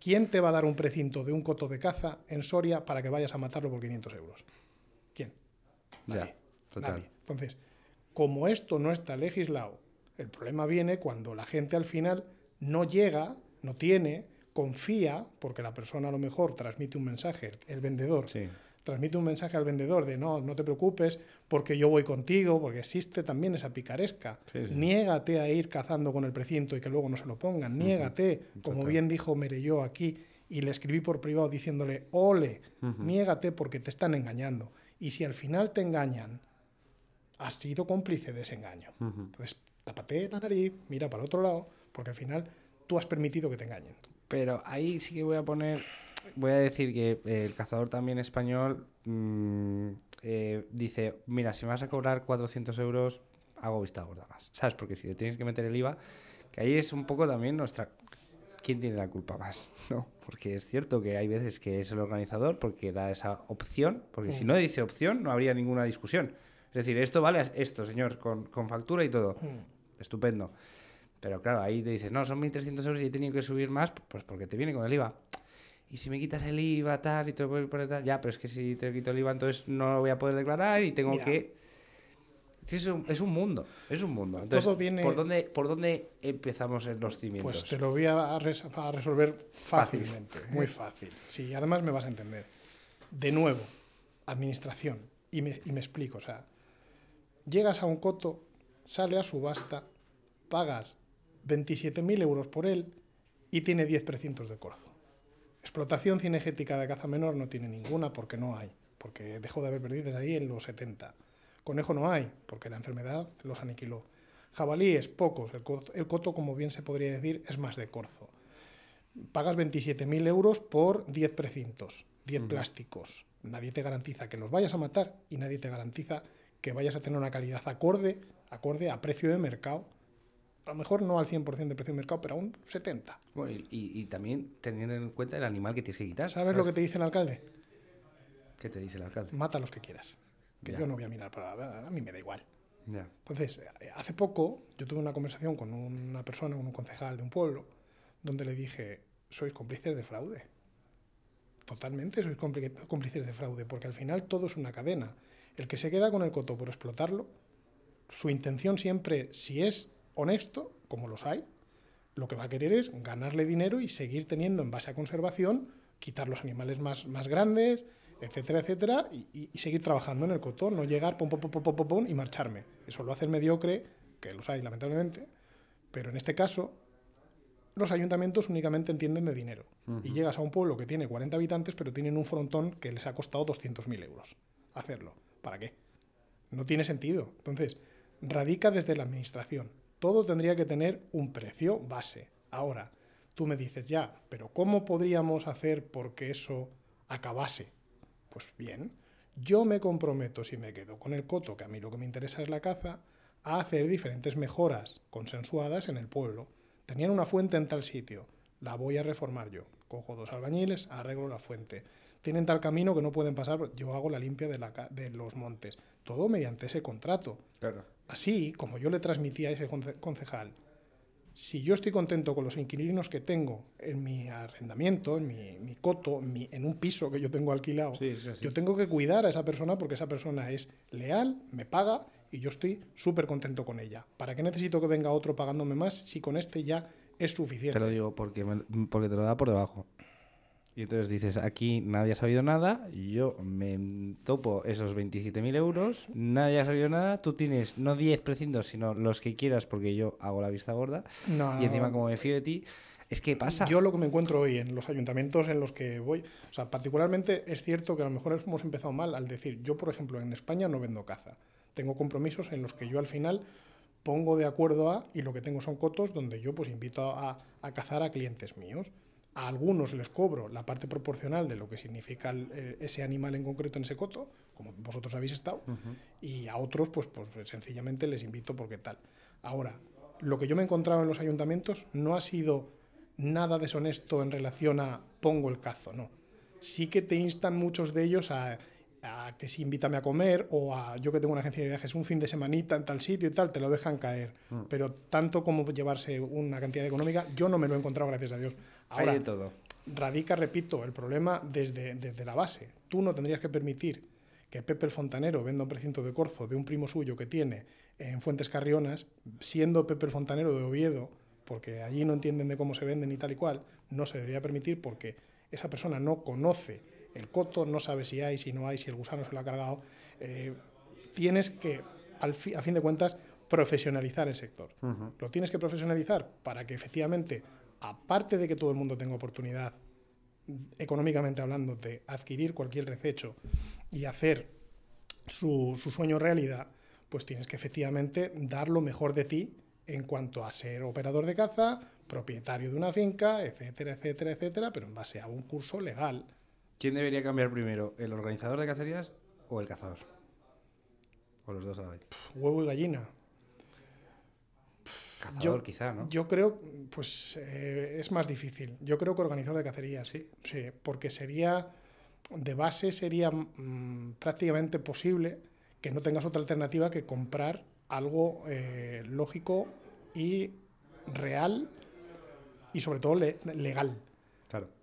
¿Quién te va a dar un precinto de un coto de caza en Soria para que vayas a matarlo por 500 euros? ¿Quién? Nadie. total. Entonces, como esto no está legislado, el problema viene cuando la gente al final no llega, no tiene, confía, porque la persona a lo mejor transmite un mensaje, el vendedor. Sí transmite un mensaje al vendedor de no, no te preocupes, porque yo voy contigo, porque existe también esa picaresca. Niégate a ir cazando con el precinto y que luego no se lo pongan. Niégate, como bien dijo Merelló aquí, y le escribí por privado diciéndole, ole, niégate porque te están engañando. Y si al final te engañan, has sido cómplice de ese engaño. Entonces, tapate la nariz, mira para el otro lado, porque al final tú has permitido que te engañen. Pero ahí sí que voy a poner voy a decir que eh, el cazador también español mm, eh, dice, mira, si me vas a cobrar 400 euros, hago vista gorda más. ¿Sabes? Porque si le tienes que meter el IVA, que ahí es un poco también nuestra... ¿Quién tiene la culpa más? No, porque es cierto que hay veces que es el organizador porque da esa opción, porque si mm. no dice opción no habría ninguna discusión. Es decir, esto vale esto, señor, con, con factura y todo. Mm. Estupendo. Pero claro, ahí te dices, no, son 1.300 euros y he tenido que subir más, pues porque te viene con el IVA y si me quitas el IVA, tal, y te por tal, ya, pero es que si te quito el IVA, entonces no lo voy a poder declarar y tengo que... es, un, mundo, es un mundo. Entonces, viene... ¿por, dónde, ¿por dónde empezamos en los cimientos? Pues te lo voy a, resolver fácilmente, muy fácil. Sí, además me vas a entender. De nuevo, administración, y me, explico, o sea, llegas a un coto, sale a subasta, pagas 27.000 euros por él y tiene 10 precintos de corzo. Explotación cinegética de caza menor no tiene ninguna porque no hay, porque dejó de haber perdices ahí en los 70. Conejo no hay, porque la enfermedad los aniquiló. Jabalíes, pocos. El coto, como bien se podría decir, es más de corzo. Pagas 27.000 euros por 10 precintos, 10 plásticos. Nadie te garantiza que los vayas a matar y nadie te garantiza que vayas a tener una calidad acorde, acorde a precio de mercado a lo mejor no al 100% de precio de mercado, pero a un 70%. Bueno, y, y, también teniendo en cuenta el animal que tienes que quitar. ¿Sabes lo que te dice el alcalde? ¿Qué te dice el alcalde? Mata a los que quieras. Que yo no voy a mirar para. A mí me da igual. Entonces, eh, hace poco yo tuve una conversación con una persona, con un concejal de un pueblo, donde le dije: sois cómplices de fraude. Totalmente sois cómplices de fraude, porque al final todo es una cadena. El que se queda con el coto por explotarlo, su intención siempre, si es honesto, como los hay, lo que va a querer es ganarle dinero y seguir teniendo en base a conservación, quitar los animales más, grandes, etcétera, etcétera, y, seguir trabajando en el cotón, no llegar y marcharme. Eso lo hace el mediocre, que los hay lamentablemente, pero en este caso los ayuntamientos únicamente entienden de dinero. Y llegas a un pueblo que tiene 40 habitantes, pero tienen un frontón que les ha costado 200.000 euros hacerlo. ¿Para qué? No tiene sentido. Entonces, radica desde la administración. Todo tendría que tener un precio base. Ahora, tú me dices, ya, pero ¿cómo podríamos hacer porque eso acabase? Pues bien, yo me comprometo, si me quedo con el coto, que a mí lo que me interesa es la caza, a hacer diferentes mejoras consensuadas en el pueblo. Tenían una fuente en tal sitio, la voy a reformar yo. Cojo dos albañiles, arreglo la fuente tienen tal camino que no pueden pasar, yo hago la limpia de, la, de los montes. Todo mediante ese contrato. Claro. Así como yo le transmití a ese concejal, si yo estoy contento con los inquilinos que tengo en mi arrendamiento, en mi, coto, en, un piso que yo tengo alquilado, yo tengo que cuidar a esa persona porque esa persona es leal, me paga y yo estoy súper contento con ella. ¿Para qué necesito que venga otro pagándome más si con este ya es suficiente? Te lo digo porque, porque te lo da por debajo. Y entonces dices, aquí nadie ha sabido nada, yo me topo esos 27.000 euros, nadie ha sabido nada, tú tienes no 10 precintos, sino los que quieras, porque yo hago la vista gorda, y encima como me fío de ti, es que pasa. Yo lo que me encuentro hoy en los ayuntamientos en los que voy, o sea, particularmente es cierto que a lo mejor hemos empezado mal al decir, yo por ejemplo en España no vendo caza, tengo compromisos en los que yo al final pongo de acuerdo a, y lo que tengo son cotos donde yo pues invito a, a cazar a clientes míos. A algunos les cobro la parte proporcional de lo que significa eh, ese animal en concreto en ese coto, como vosotros habéis estado, y a otros, pues, pues sencillamente les invito porque tal. Ahora, lo que yo me he encontrado en los ayuntamientos no ha sido nada deshonesto en relación a pongo el cazo, no. Sí que te instan muchos de ellos a a que si invítame a comer o a yo que tengo una agencia de viajes un fin de semanita en tal sitio y tal, te lo dejan caer. Mm. Pero tanto como llevarse una cantidad económica, yo no me lo he encontrado, gracias a Dios. Ahora, Radica, repito, el problema desde, desde la base. Tú no tendrías que permitir que Pepe el Fontanero venda un precinto de corzo de un primo suyo que tiene en Fuentes Carrionas, siendo Pepe el Fontanero de Oviedo, porque allí no entienden de cómo se venden y tal y cual, no se debería permitir porque esa persona no conoce el coto, no sabe si hay, si no hay, si el gusano se lo ha cargado. Eh, tienes que, a fin de cuentas, profesionalizar el sector. Lo tienes que profesionalizar para que efectivamente, aparte de que todo el mundo tenga oportunidad, económicamente hablando, de adquirir cualquier rececho y hacer su, su sueño realidad, pues tienes que efectivamente dar lo mejor de ti en cuanto a ser operador de caza, propietario de una finca, etcétera, etcétera, etcétera, pero en base a un curso legal ¿Quién debería cambiar primero, el organizador de cacerías o el cazador? O los dos a la vez. huevo y gallina. cazador, quizá, ¿no? Yo creo, pues eh, es más difícil. Yo creo que organizador de cacerías. Sí. Sí, porque sería, de base, sería mm, prácticamente posible que no tengas otra alternativa que comprar algo eh, lógico y real y sobre todo legal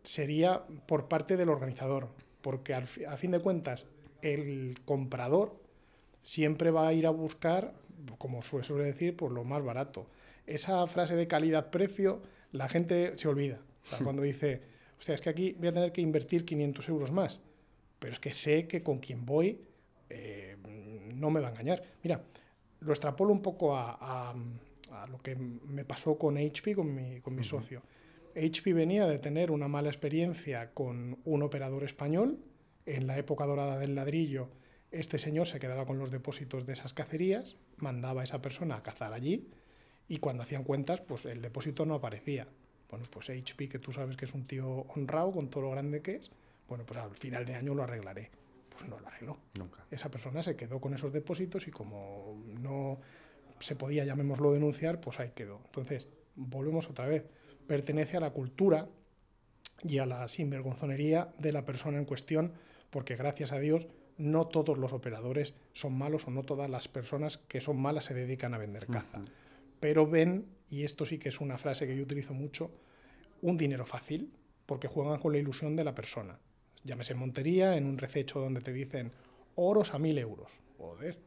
sería por parte del organizador, porque a fin de cuentas el comprador siempre va a ir a buscar, como suele, decir, por pues, lo más barato. Esa frase de calidad-precio la gente se olvida. Hmm. cuando dice, o sea, es que aquí voy a tener que invertir 500 euros más, pero es que sé que con quien voy eh, no me va a engañar. Mira, lo extrapolo un poco a, lo que me pasó con HP, con mi, con mi socio. HP venía de tener una mala experiencia con un operador español. En la época dorada del ladrillo, este señor se quedaba con los depósitos de esas cacerías, mandaba a esa persona a cazar allí y cuando hacían cuentas, pues el depósito no aparecía. Bueno, pues HP, que tú sabes que es un tío honrado con todo lo grande que es, bueno, pues al final de año lo arreglaré. Pues no lo arregló. Nunca. Esa persona se quedó con esos depósitos y como no se podía, llamémoslo, denunciar, pues ahí quedó. Entonces, volvemos otra vez pertenece a la cultura y a la sinvergonzonería de la persona en cuestión, porque gracias a Dios no todos los operadores son malos o no todas las personas que son malas se dedican a vender caza. Pero ven, y esto sí que es una frase que yo utilizo mucho, un dinero fácil, porque juegan con la ilusión de la persona. Llámese Montería, en un rececho donde te dicen oros a mil euros. Joder,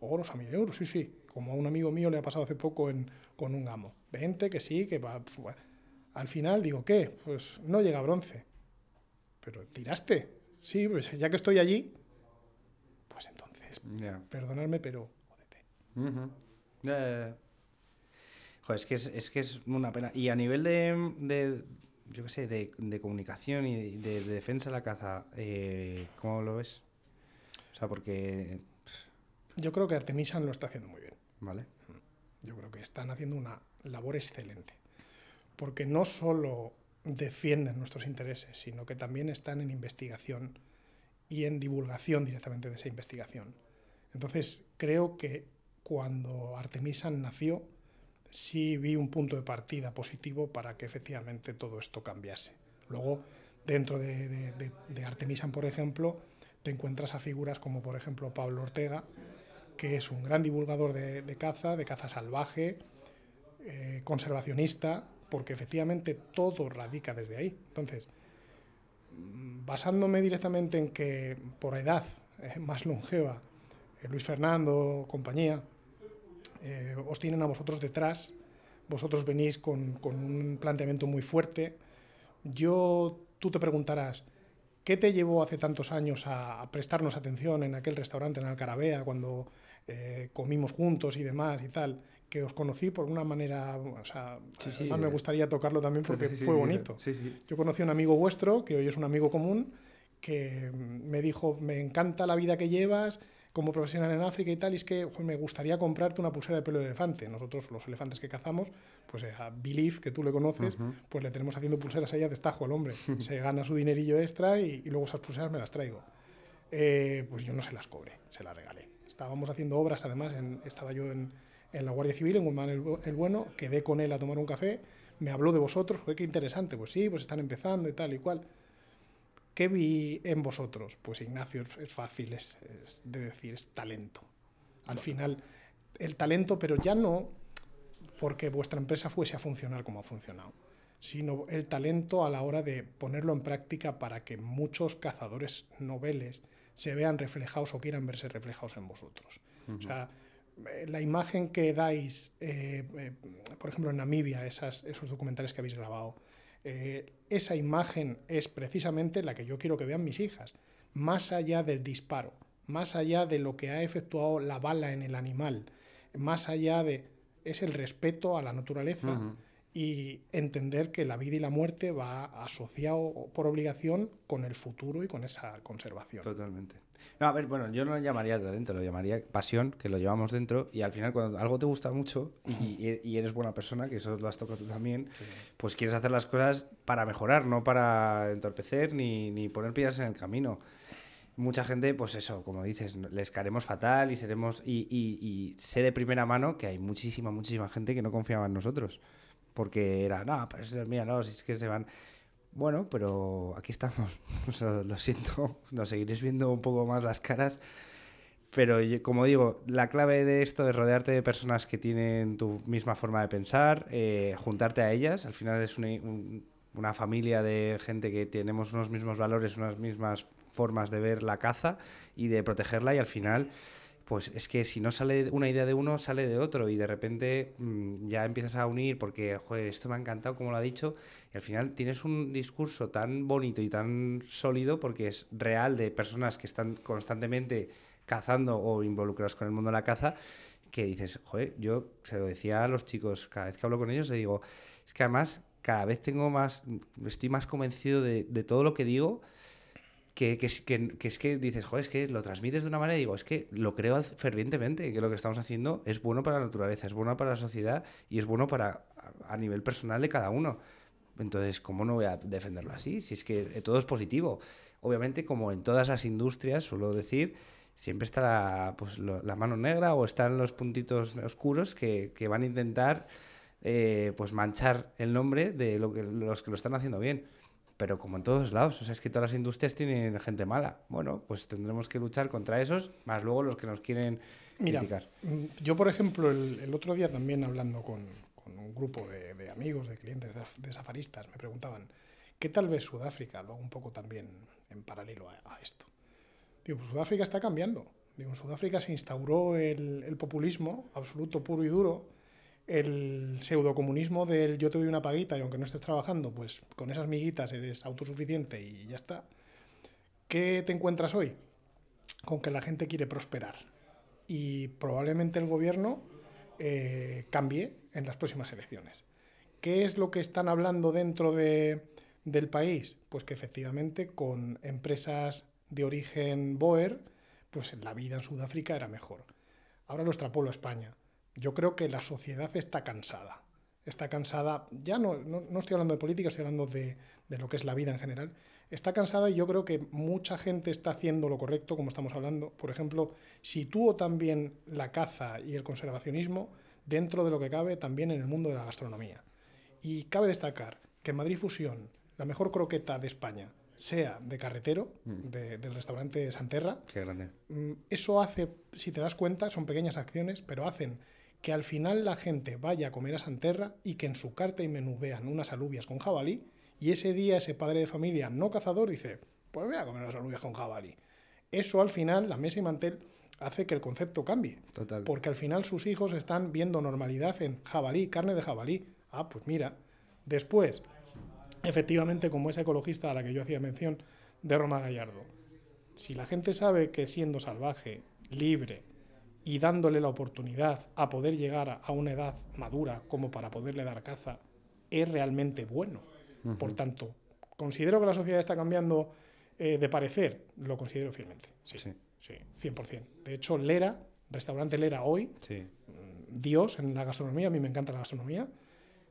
oros a mil euros, sí, sí. Como a un amigo mío le ha pasado hace poco con un gamo. Vente, que sí, que va. Al final digo, ¿qué? Pues no llega bronce. Pero tiraste. Sí, pues ya que estoy allí, pues entonces, perdonarme, perdonadme, pero joder, es que es, que es una pena. Y a nivel de, yo qué sé, de, comunicación y de, defensa de la caza, eh, ¿cómo lo ves? O sea, porque... Yo creo que Artemisan lo está haciendo muy bien. Vale. Yo creo que están haciendo una labor excelente porque no solo defienden nuestros intereses, sino que también están en investigación y en divulgación directamente de esa investigación. Entonces, creo que cuando Artemisan nació, sí vi un punto de partida positivo para que efectivamente todo esto cambiase. Luego, dentro de, Artemisan, por ejemplo, te encuentras a figuras como, por ejemplo, Pablo Ortega, que es un gran divulgador de, caza, de caza salvaje, eh, conservacionista, porque efectivamente todo radica desde ahí. Entonces, mm, basándome directamente en que por edad más longeva, eh, Luis Fernando, compañía, eh, os tienen a vosotros detrás, vosotros venís con, un planteamiento muy fuerte. Yo, tú te preguntarás, ¿qué te llevó hace tantos años a, a prestarnos atención en aquel restaurante en Alcarabea cuando eh, comimos juntos y demás y tal? que os conocí por una manera, o sea, me gustaría tocarlo también porque fue bonito. Yo conocí a un amigo vuestro, que hoy es un amigo común, que me dijo, me encanta la vida que llevas como profesional en África y tal, y es que me gustaría comprarte una pulsera de pelo de elefante. Nosotros, los elefantes que cazamos, pues eh, a Belief, que tú le conoces, pues le tenemos haciendo pulseras a ella de estajo al hombre. Se gana su dinerillo extra y, luego esas pulseras me las traigo. Eh, pues yo no se las cobré, se las regalé. Estábamos haciendo obras, además, estaba yo en, en la Guardia Civil, en Guzmán el, Bueno, quedé con él a tomar un café, me habló de vosotros, fue que interesante, pues sí, pues están empezando y tal y cual. ¿Qué vi en vosotros? Pues Ignacio es fácil de decir, es talento. Al final, el talento, pero ya no porque vuestra empresa fuese a funcionar como ha funcionado, sino el talento a la hora de ponerlo en práctica para que muchos cazadores noveles se vean reflejados o quieran verse reflejados en vosotros. O sea, la imagen que dais, eh, eh, por ejemplo, en Namibia, esas, esos documentales que habéis grabado, eh, esa imagen es precisamente la que yo quiero que vean mis hijas, más allá del disparo, más allá de lo que ha efectuado la bala en el animal, más allá de... es el respeto a la naturaleza. Y entender que la vida y la muerte va asociado por obligación con el futuro y con esa conservación. Totalmente. No, a ver, bueno, yo no lo llamaría talento, lo llamaría pasión, que lo llevamos dentro y al final cuando algo te gusta mucho y, y eres buena persona, que eso lo has tocado tú también, pues quieres hacer las cosas para mejorar, no para entorpecer ni, ni poner piedras en el camino. Mucha gente, pues eso, como dices, les caeremos fatal y seremos... Y, y, sé de primera mano que hay muchísima, muchísima gente que no confiaba en nosotros porque era, no, ser pues mira, no, si es que se van. Bueno, pero aquí estamos. lo siento, nos seguiréis viendo un poco más las caras. Pero como digo, la clave de esto es rodearte de personas que tienen tu misma forma de pensar, eh, juntarte a ellas. Al final es una familia de gente que tenemos unos mismos valores, unas mismas formas de ver la caza y de protegerla y al final pues es que si no sale una idea de uno, sale de otro y de repente mm, ya empiezas a unir porque, joder, esto me ha encantado como lo ha dicho y al final tienes un discurso tan bonito y tan sólido porque es real de personas que están constantemente cazando o involucradas con el mundo de la caza que dices, joder, yo se lo decía a los chicos, cada vez que hablo con ellos le digo, es que además cada vez tengo más, estoy más convencido de todo lo que digo que, que, es que dices, joder, es que lo transmites de una manera y digo, es que lo creo fervientemente, que lo que estamos haciendo es bueno para la naturaleza, es bueno para la sociedad y es bueno para a nivel personal de cada uno. Entonces, ¿cómo no voy a defenderlo así? Si es que eh, todo es positivo. Obviamente, como en todas las industrias, suelo decir, siempre está la, pues, la mano negra o están los puntitos oscuros que, que van a intentar eh, pues manchar el nombre de lo que, los que lo están haciendo bien. Pero como en todos lados, o sea, es que todas las industrias tienen gente mala. Bueno, pues tendremos que luchar contra esos, más luego los que nos quieren criticar. Mm, yo, por ejemplo, el, otro día también hablando con, con un grupo de, de, amigos, de clientes, de, safaristas, me preguntaban, ¿qué tal vez Sudáfrica? Lo hago un poco también en paralelo a, esto. Digo, pues Sudáfrica está cambiando. Digo, en Sudáfrica se instauró el, el populismo absoluto, puro y duro el pseudocomunismo del yo te doy una paguita y aunque no estés trabajando, pues con esas miguitas eres autosuficiente y ya está. ¿Qué te encuentras hoy? Con que la gente quiere prosperar y probablemente el gobierno eh, cambie en las próximas elecciones. ¿Qué es lo que están hablando dentro del país? Pues que efectivamente con empresas de origen Boer, pues la vida en Sudáfrica era mejor. Ahora lo extrapolo a España yo creo que la sociedad está cansada. Está cansada, ya no, no, estoy hablando de política, estoy hablando de, de lo que es la vida en general. Está cansada y yo creo que mucha gente está haciendo lo correcto, como estamos hablando. Por ejemplo, sitúo también la caza y el conservacionismo dentro de lo que cabe también en el mundo de la gastronomía. Y cabe destacar que en Madrid Fusión, la mejor croqueta de España, sea de carretero, mm. del restaurante Santerra. Qué grande. Mm, eso hace, si te das cuenta, son pequeñas acciones, pero hacen que al final la gente vaya a comer a Santerra y que en su carta y menú vean unas alubias con jabalí y ese día ese padre de familia no cazador dice, pues voy a comer unas alubias con jabalí. Eso al final, la mesa y mantel, hace que el concepto cambie. Porque al final sus hijos están viendo normalidad en jabalí, carne de jabalí. Ah, pues mira. Después, efectivamente, como esa ecologista a la que yo hacía mención, de Roma Gallardo. Si la gente sabe que siendo salvaje, libre, y dándole la oportunidad a poder llegar a una edad madura como para poderle dar caza, es realmente bueno. Por tanto, considero que la sociedad está cambiando eh, de parecer, lo considero firmemente Sí, sí. 100%. De hecho, Lera, restaurante Lera hoy, mm, Dios en la gastronomía, a mí me encanta la gastronomía.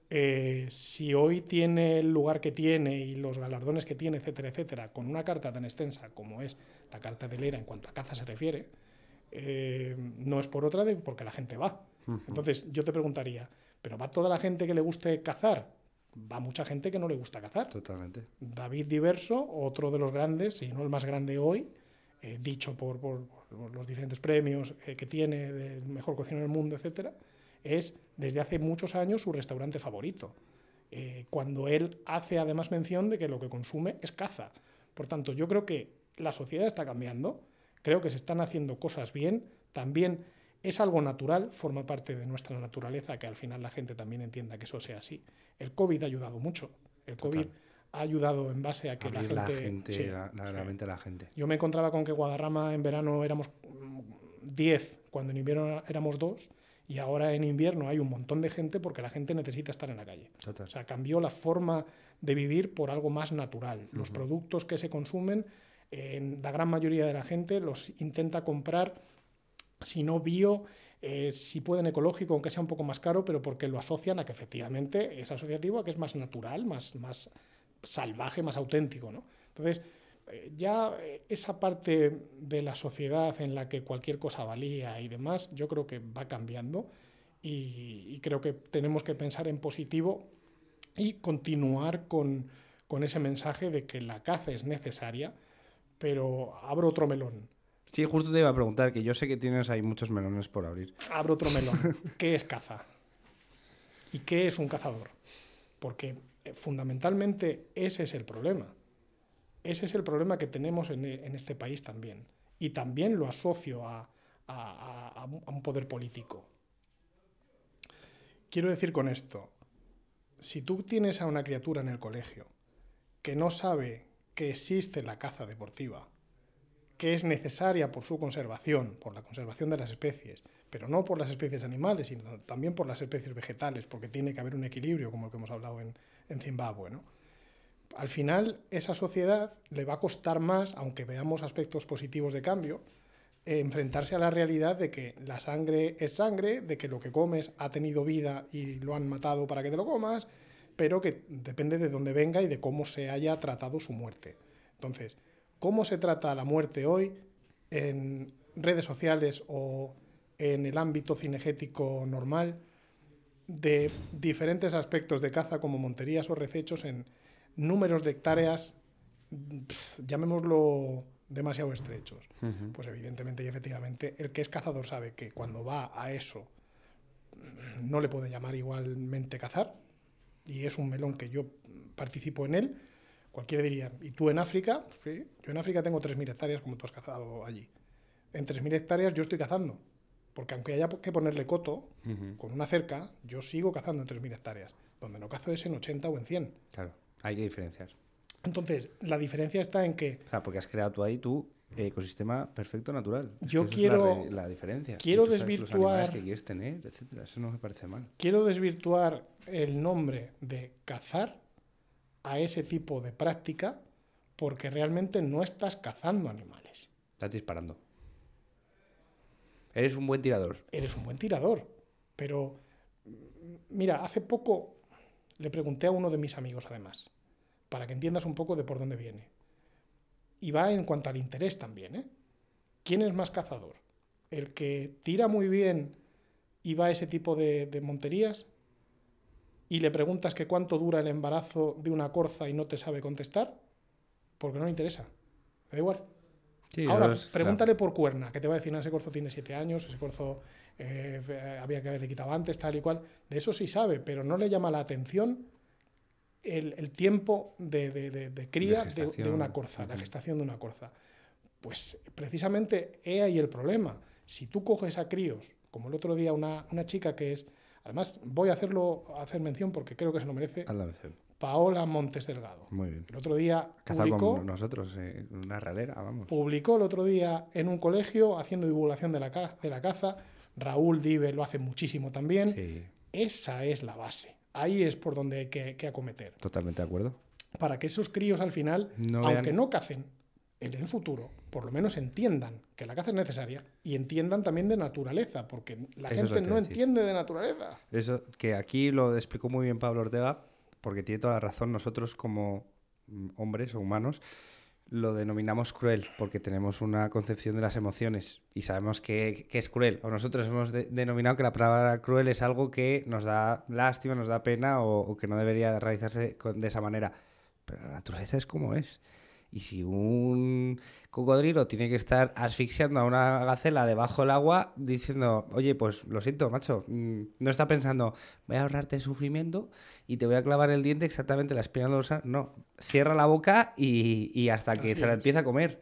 Eh, si hoy tiene el lugar que tiene y los galardones que tiene, etcétera, etcétera, con una carta tan extensa como es la carta de Lera en cuanto a caza se refiere, eh, no es por otra de porque la gente va. Entonces, yo te preguntaría, ¿pero va toda la gente que le guste cazar? Va mucha gente que no le gusta cazar. Totalmente. David Diverso, otro de los grandes, si no el más grande hoy, eh, dicho por, los diferentes premios eh, que tiene de mejor cocinero del mundo, etcétera, es desde hace muchos años su restaurante favorito. cuando él hace además mención de que lo que consume es caza. Por tanto, yo creo que la sociedad está cambiando Creo que se están haciendo cosas bien, también es algo natural, forma parte de nuestra naturaleza, que al final la gente también entienda que eso sea así. El COVID ha ayudado mucho. El COVID ha ayudado en base a que la gente... La, gente, la, gente. Yo me encontraba con que Guadarrama en verano éramos 10, cuando en invierno éramos 2, y ahora en invierno hay un montón de gente porque la gente necesita estar en la calle. O sea, cambió la forma de vivir por algo más natural. Los productos que se consumen la gran mayoría de la gente los intenta comprar, si no bio, eh, si pueden ecológico, aunque sea un poco más caro, pero porque lo asocian a que efectivamente es asociativo, a que es más natural, más, más salvaje, más auténtico. ¿no? Entonces, eh, ya eh, esa parte de la sociedad en la que cualquier cosa valía y demás, yo creo que va cambiando y, y creo que tenemos que pensar en positivo y continuar con, con ese mensaje de que la caza es necesaria, pero abro otro melón. Sí, justo te iba a preguntar, que yo sé que tienes ahí muchos melones por abrir. Abro otro melón. ¿Qué es caza? ¿Y qué es un cazador? Porque eh, fundamentalmente ese es el problema. Ese es el problema que tenemos en, este país también. Y también lo asocio a un poder político. Quiero decir con esto, si tú tienes a una criatura en el colegio que no sabe que existe la caza deportiva, que es necesaria por su conservación, por la conservación de las especies, pero no por las especies animales, sino también por las especies vegetales, porque tiene que haber un equilibrio, como el que hemos hablado en, Zimbabue. Al final, esa sociedad le va a costar más, aunque veamos aspectos positivos de cambio, eh, enfrentarse a la realidad de que la sangre es sangre, de que lo que comes ha tenido vida y lo han matado para que te lo comas, pero que depende de dónde venga y de cómo se haya tratado su muerte. Entonces, ¿cómo se trata la muerte hoy en redes sociales o en el ámbito cinegético normal de diferentes aspectos de caza como monterías o recechos en números de hectáreas, llamémoslo demasiado estrechos? Pues evidentemente y efectivamente el que es cazador sabe que cuando va a eso no le puede llamar igualmente cazar, y es un melón que yo participo en él, cualquiera diría, ¿y tú en África? sí, yo en África tengo 3.000 hectáreas como tú has cazado allí. En 3.000 hectáreas yo estoy cazando, porque aunque haya que ponerle coto con una cerca, yo sigo cazando en 3.000 hectáreas. Donde no cazo es en 80 o en 100. Claro, hay que diferenciar. Entonces, la diferencia está en que... Claro, porque has creado tú ahí tú ecosistema perfecto natural. Yo quiero. La, diferencia. Quiero desvirtuar. que quieres tener, etcétera. Eso no me parece mal. Quiero desvirtuar el nombre de cazar a ese tipo de práctica porque realmente no estás cazando animales. Estás disparando. Eres un buen tirador. Eres un buen tirador. Pero, mira, hace poco le pregunté a uno de mis amigos, además, para que entiendas un poco de por dónde viene y va en cuanto al interés también. ¿eh? ¿Quién es más cazador? ¿El que tira muy bien y va a ese tipo de, monterías? ¿Y le preguntas que cuánto dura el embarazo de una corza y no te sabe contestar? Porque no le interesa. da igual. Ahora, pregúntale por cuerna, que te va a decir, ese corzo tiene siete años, ese corzo eh, había que haberle quitado antes, tal y cual. De eso sí sabe, pero no le llama la atención el, tiempo de, de, cría de, una corza, la gestación de una corza. Pues precisamente ahí el problema. Si tú coges a críos, como el otro día una, una chica que es, además voy a hacerlo, hacer mención porque creo que se lo merece, Paola Montes Delgado. Muy bien. El otro día publicó, nosotros eh, una ralera, vamos. Publicó el otro día en un colegio haciendo divulgación de la, de la caza. Raúl Dive lo hace muchísimo también. Esa es la base ahí es por donde hay que, acometer. Totalmente de acuerdo. Para que esos críos al final, aunque no cacen, en el futuro, por lo menos entiendan que la caza es necesaria y entiendan también de naturaleza, porque la gente no entiende de naturaleza. Eso, que aquí lo explicó muy bien Pablo Ortega, porque tiene toda la razón nosotros como mm, hombres o humanos, lo denominamos cruel porque tenemos una concepción de las emociones y sabemos que, es cruel. O nosotros hemos denominado que la palabra cruel es algo que nos da lástima, nos da pena o, que no debería realizarse de esa manera. Pero la naturaleza es como es. Y si un cocodrilo tiene que estar asfixiando a una gacela debajo del agua diciendo, oye, pues lo siento, macho, mm, no está pensando, voy a ahorrarte sufrimiento y te voy a clavar el diente exactamente la espina No, cierra la boca y, hasta que se la empieza a comer.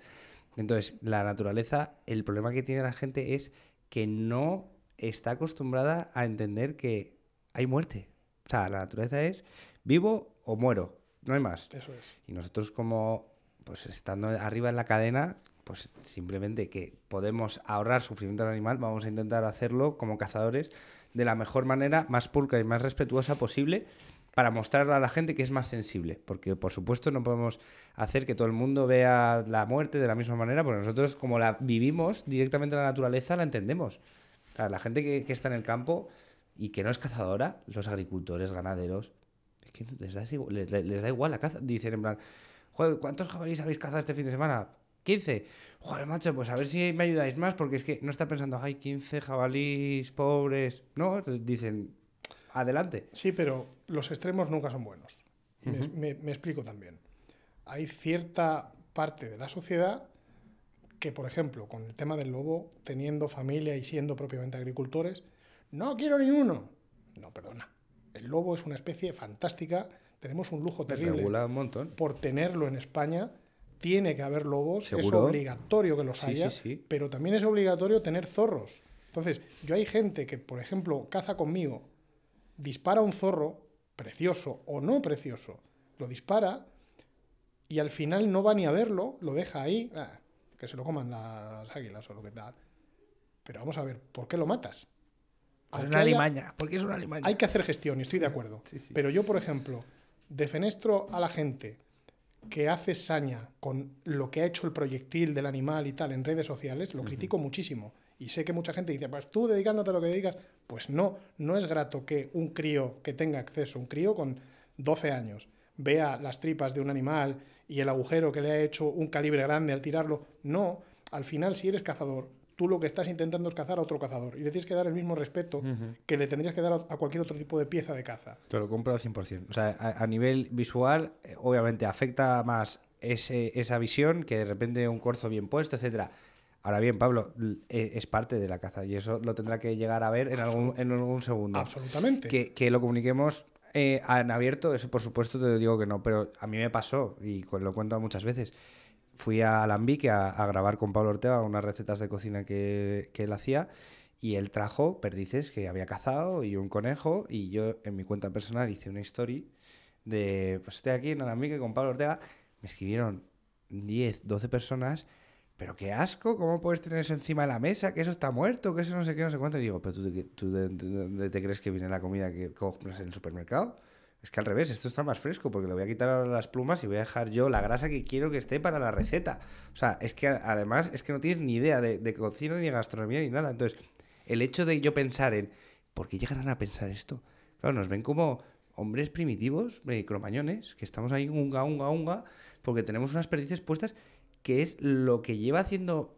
Entonces, la naturaleza, el problema que tiene la gente es que no está acostumbrada a entender que hay muerte. O sea, la naturaleza es vivo o muero, no hay más. Eso es. Y nosotros como pues estando arriba en la cadena, pues simplemente que podemos ahorrar sufrimiento al animal, vamos a intentar hacerlo como cazadores de la mejor manera, más pulcra y más respetuosa posible, para mostrarle a la gente que es más sensible. Porque, por supuesto, no podemos hacer que todo el mundo vea la muerte de la misma manera, porque nosotros, como la vivimos directamente en la naturaleza, la entendemos. la gente que, está en el campo y que no es cazadora, los agricultores, ganaderos, es que les da, les da igual la caza. Dicen en plan, joder, ¿cuántos jabalíes habéis cazado este fin de semana? 15. Joder, macho, pues a ver si me ayudáis más, porque es que no está pensando, hay 15 jabalíes pobres. No, dicen, adelante. Sí, pero los extremos nunca son buenos. me, me, explico también. Hay cierta parte de la sociedad que, por ejemplo, con el tema del lobo, teniendo familia y siendo propiamente agricultores, no quiero ni No, perdona. El lobo es una especie fantástica tenemos un lujo terrible por tenerlo en España. Tiene que haber lobos, es obligatorio que los haya, pero también es obligatorio tener zorros. Entonces, yo hay gente que, por ejemplo, caza conmigo, dispara un zorro, precioso o no precioso, lo dispara y al final no va ni a verlo, lo deja ahí, ah, que se lo coman las águilas o lo que tal. Pero vamos a ver, ¿por qué lo matas? Es una porque es una limaña. Hay que hacer gestión y estoy de acuerdo. Pero yo, por ejemplo, defenestro a la gente que hace saña con lo que ha hecho el proyectil del animal y tal en redes sociales, lo critico muchísimo. Y sé que mucha gente dice, pues tú dedicándote a lo que digas, pues no, no es grato que un crío que tenga acceso, un crío con 12 años, vea las tripas de un animal y el agujero que le ha hecho un calibre grande al tirarlo. No, al final si eres cazador, lo que estás intentando es cazar a otro cazador. Y le tienes que dar el mismo respeto que le tendrías que dar a cualquier otro tipo de pieza de caza. Te lo compro al 100%. O sea, a, nivel visual, eh, obviamente afecta más ese, esa visión que de repente un corzo bien puesto, etcétera. Ahora bien, Pablo, e, es parte de la caza y eso lo tendrá que llegar a ver en, algún, en algún segundo. Absolutamente. Que, que lo comuniquemos eh, en abierto, eso por supuesto te digo que no, pero a mí me pasó y lo cuento muchas veces fui a Alambique a, grabar con Pablo Ortega unas recetas de cocina que, él hacía y él trajo perdices que había cazado y un conejo y yo en mi cuenta personal hice una story de pues estoy aquí en Alambique con Pablo Ortega. Me escribieron 10, 12 personas, pero qué asco, ¿cómo puedes tener eso encima de la mesa? Que eso está muerto, que eso no sé qué, no sé cuánto. Y digo, pero tú, de, tú te crees que viene la comida que compras en el supermercado. Es que al revés, esto está más fresco porque le voy a quitar ahora las plumas y voy a dejar yo la grasa que quiero que esté para la receta. O sea, es que además es que no tienes ni idea de, cocina ni de gastronomía ni nada. Entonces, el hecho de yo pensar en, ¿por qué llegarán a pensar esto? Claro, nos ven como hombres primitivos, micromañones, que estamos ahí unga, unga, unga, porque tenemos unas perdices puestas que es lo que lleva haciendo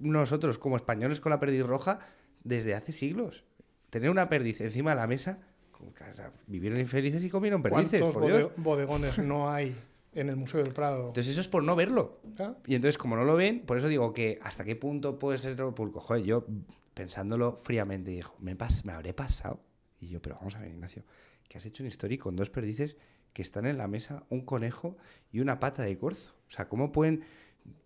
nosotros como españoles con la perdiz roja desde hace siglos. Tener una perdiz encima de la mesa vivieron infelices y comieron perdices. ¿Cuántos bodegones no hay en el Museo del Prado? Entonces eso es por no verlo. Ah. Y entonces como no lo ven, por eso digo que hasta qué punto puede ser público. Joder, yo pensándolo fríamente dijo, me, pas me habré pasado. Y yo, pero vamos a ver, Ignacio, que has hecho un histórico con dos perdices que están en la mesa, un conejo y una pata de corzo. O sea, ¿cómo pueden...?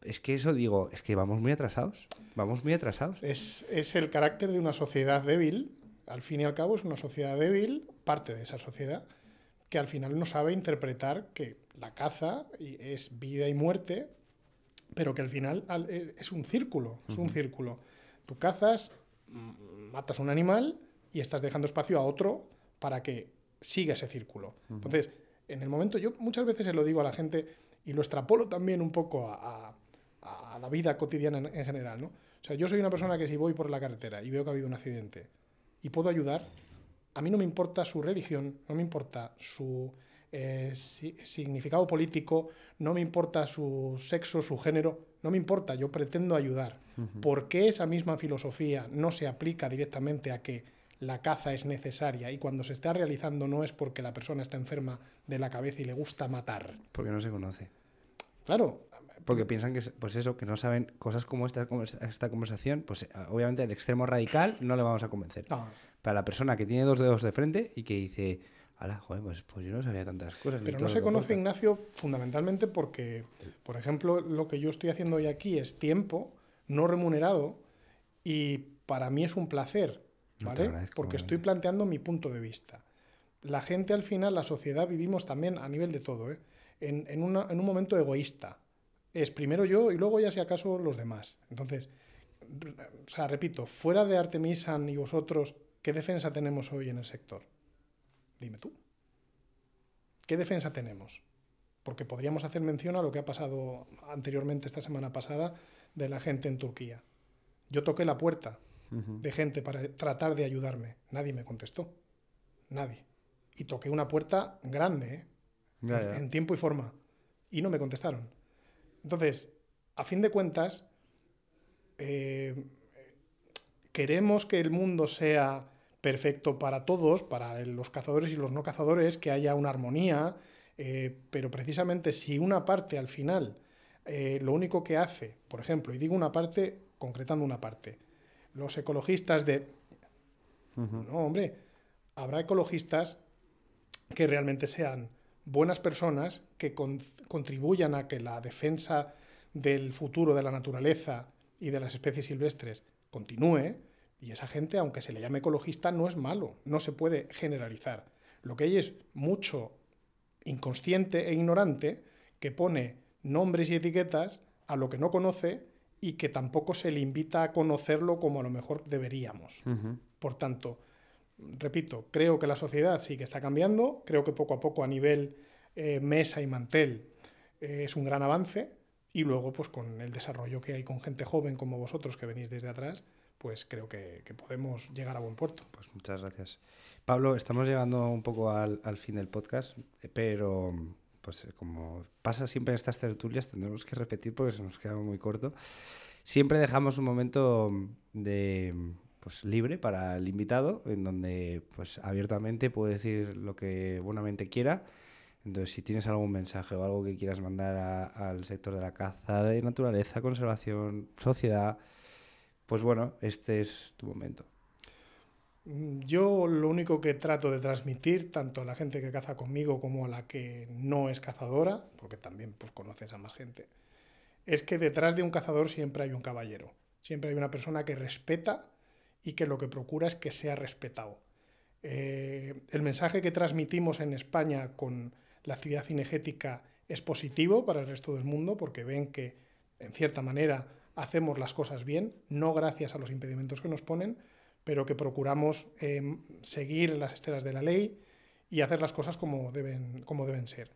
Es que eso digo, es que vamos muy atrasados, vamos muy atrasados. Es, es el carácter de una sociedad débil al fin y al cabo es una sociedad débil, parte de esa sociedad, que al final no sabe interpretar que la caza es vida y muerte, pero que al final eh, es un círculo, es un círculo. Tú cazas, mm, matas un animal y estás dejando espacio a otro para que siga ese círculo. Entonces, en el momento, yo muchas veces se lo digo a la gente y lo extrapolo también un poco a, la vida cotidiana en, general, ¿no? O sea, yo soy una persona que si voy por la carretera y veo que ha habido un accidente, y puedo ayudar, a mí no me importa su religión, no me importa su eh, significado político, no me importa su sexo, su género, no me importa, yo pretendo ayudar. ¿Por qué esa misma filosofía no se aplica directamente a que la caza es necesaria y cuando se está realizando no es porque la persona está enferma de la cabeza y le gusta matar? Porque no se conoce. Claro, porque piensan que, pues eso, que no saben cosas como esta, como esta conversación, pues eh, obviamente el extremo radical no le vamos a convencer. Para la persona que tiene dos dedos de frente y que dice, ala, joder, pues, pues yo no sabía tantas cosas. Pero no se conoce, Ignacio, fundamentalmente porque, por ejemplo, lo que yo estoy haciendo hoy aquí es tiempo no remunerado y para mí es un placer, ¿vale? porque estoy planteando mi punto de vista. La gente al final, la sociedad, vivimos también a nivel de todo, ¿eh? en un momento egoísta es primero yo y luego ya si acaso los demás. Entonces, o sea, repito, fuera de Artemisan y vosotros, ¿qué defensa tenemos hoy en el sector? Dime tú. ¿Qué defensa tenemos? Porque podríamos hacer mención a lo que ha pasado anteriormente esta semana pasada de la gente en Turquía. Yo toqué la puerta de gente para tratar de ayudarme. Nadie me contestó. Nadie. Y toqué una puerta grande, ¿eh? en tiempo y forma. Y no me contestaron. Entonces, a fin de cuentas, eh, queremos que el mundo sea perfecto para todos, para los cazadores y los no cazadores, que haya una armonía, eh, pero precisamente si una parte al final eh, lo único que hace, por ejemplo, y digo una parte, concretando una parte, los ecologistas de... No, hombre, habrá ecologistas que realmente sean buenas personas que contribuyan a que la defensa del futuro de la naturaleza y de las especies silvestres continúe, y esa gente, aunque se le llame ecologista, no es malo, no se puede generalizar. Lo que hay es mucho inconsciente e ignorante que pone nombres y etiquetas a lo que no conoce y que tampoco se le invita a conocerlo como a lo mejor deberíamos. Por tanto, repito, creo que la sociedad sí que está cambiando, creo que poco a poco a nivel eh, mesa y mantel eh, es un gran avance y luego pues con el desarrollo que hay con gente joven como vosotros que venís desde atrás, pues creo que, podemos llegar a buen puerto. Pues muchas gracias. Pablo, estamos llegando un poco al, fin del podcast, pero pues como pasa siempre en estas tertulias, tendremos que repetir porque se nos queda muy corto. Siempre dejamos un momento de, pues libre para el invitado, en donde pues abiertamente puede decir lo que buenamente quiera. Entonces, si tienes algún mensaje o algo que quieras mandar al sector de la caza, de naturaleza, conservación, sociedad, pues bueno, este es tu momento. Yo lo único que trato de transmitir, tanto a la gente que caza conmigo como a la que no es cazadora, porque también pues, conoces a más gente, es que detrás de un cazador siempre hay un caballero, siempre hay una persona que respeta y que lo que procura es que sea respetado. Eh, el mensaje que transmitimos en España con la actividad cinegética es positivo para el resto del mundo porque ven que, en cierta manera, hacemos las cosas bien, no gracias a los impedimentos que nos ponen, pero que procuramos em, seguir las estelas de la ley y hacer las cosas como deben, como deben ser.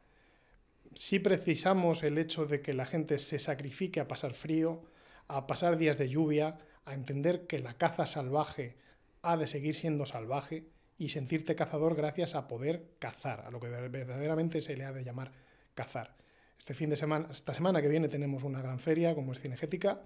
Si precisamos el hecho de que la gente se sacrifique a pasar frío, a pasar días de lluvia, a entender que la caza salvaje ha de seguir siendo salvaje y sentirte cazador gracias a poder cazar, a lo que verdaderamente se le ha de llamar cazar. Este fin de semana, esta semana que viene tenemos una gran feria como es Cinegética,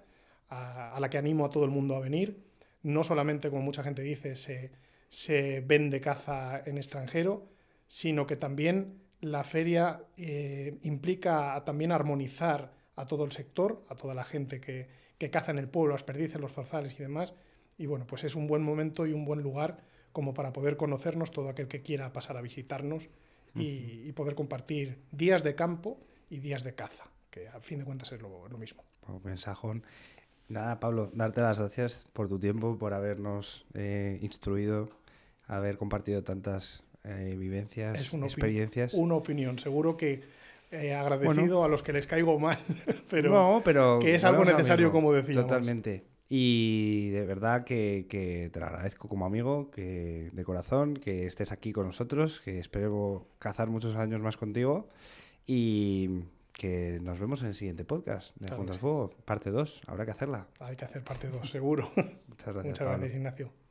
a, la que animo a todo el mundo a venir. No solamente, como mucha gente dice, se, vende caza en extranjero, sino que también la feria eh, implica también armonizar a todo el sector, a toda la gente que, que cazan el pueblo, las perdices, los zorzales y demás. Y bueno, pues es un buen momento y un buen lugar como para poder conocernos todo aquel que quiera pasar a visitarnos y, poder compartir días de campo y días de caza, que al fin de cuentas es lo, lo mismo. Un mensajón. Nada, Pablo, darte las gracias por tu tiempo, por habernos eh, instruido, haber compartido tantas eh, vivencias, experiencias. Es una opinión, seguro que he eh, agradecido a los que les caigo mal, pero, que es algo necesario, como decía. Totalmente. Y de verdad que, te lo agradezco como amigo, que de corazón, que estés aquí con nosotros, que espero cazar muchos años más contigo y que nos vemos en el siguiente podcast de Juntas Fuego, parte 2. Habrá que hacerla. Hay que hacer parte 2, seguro. Muchas gracias. Muchas gracias, Ignacio.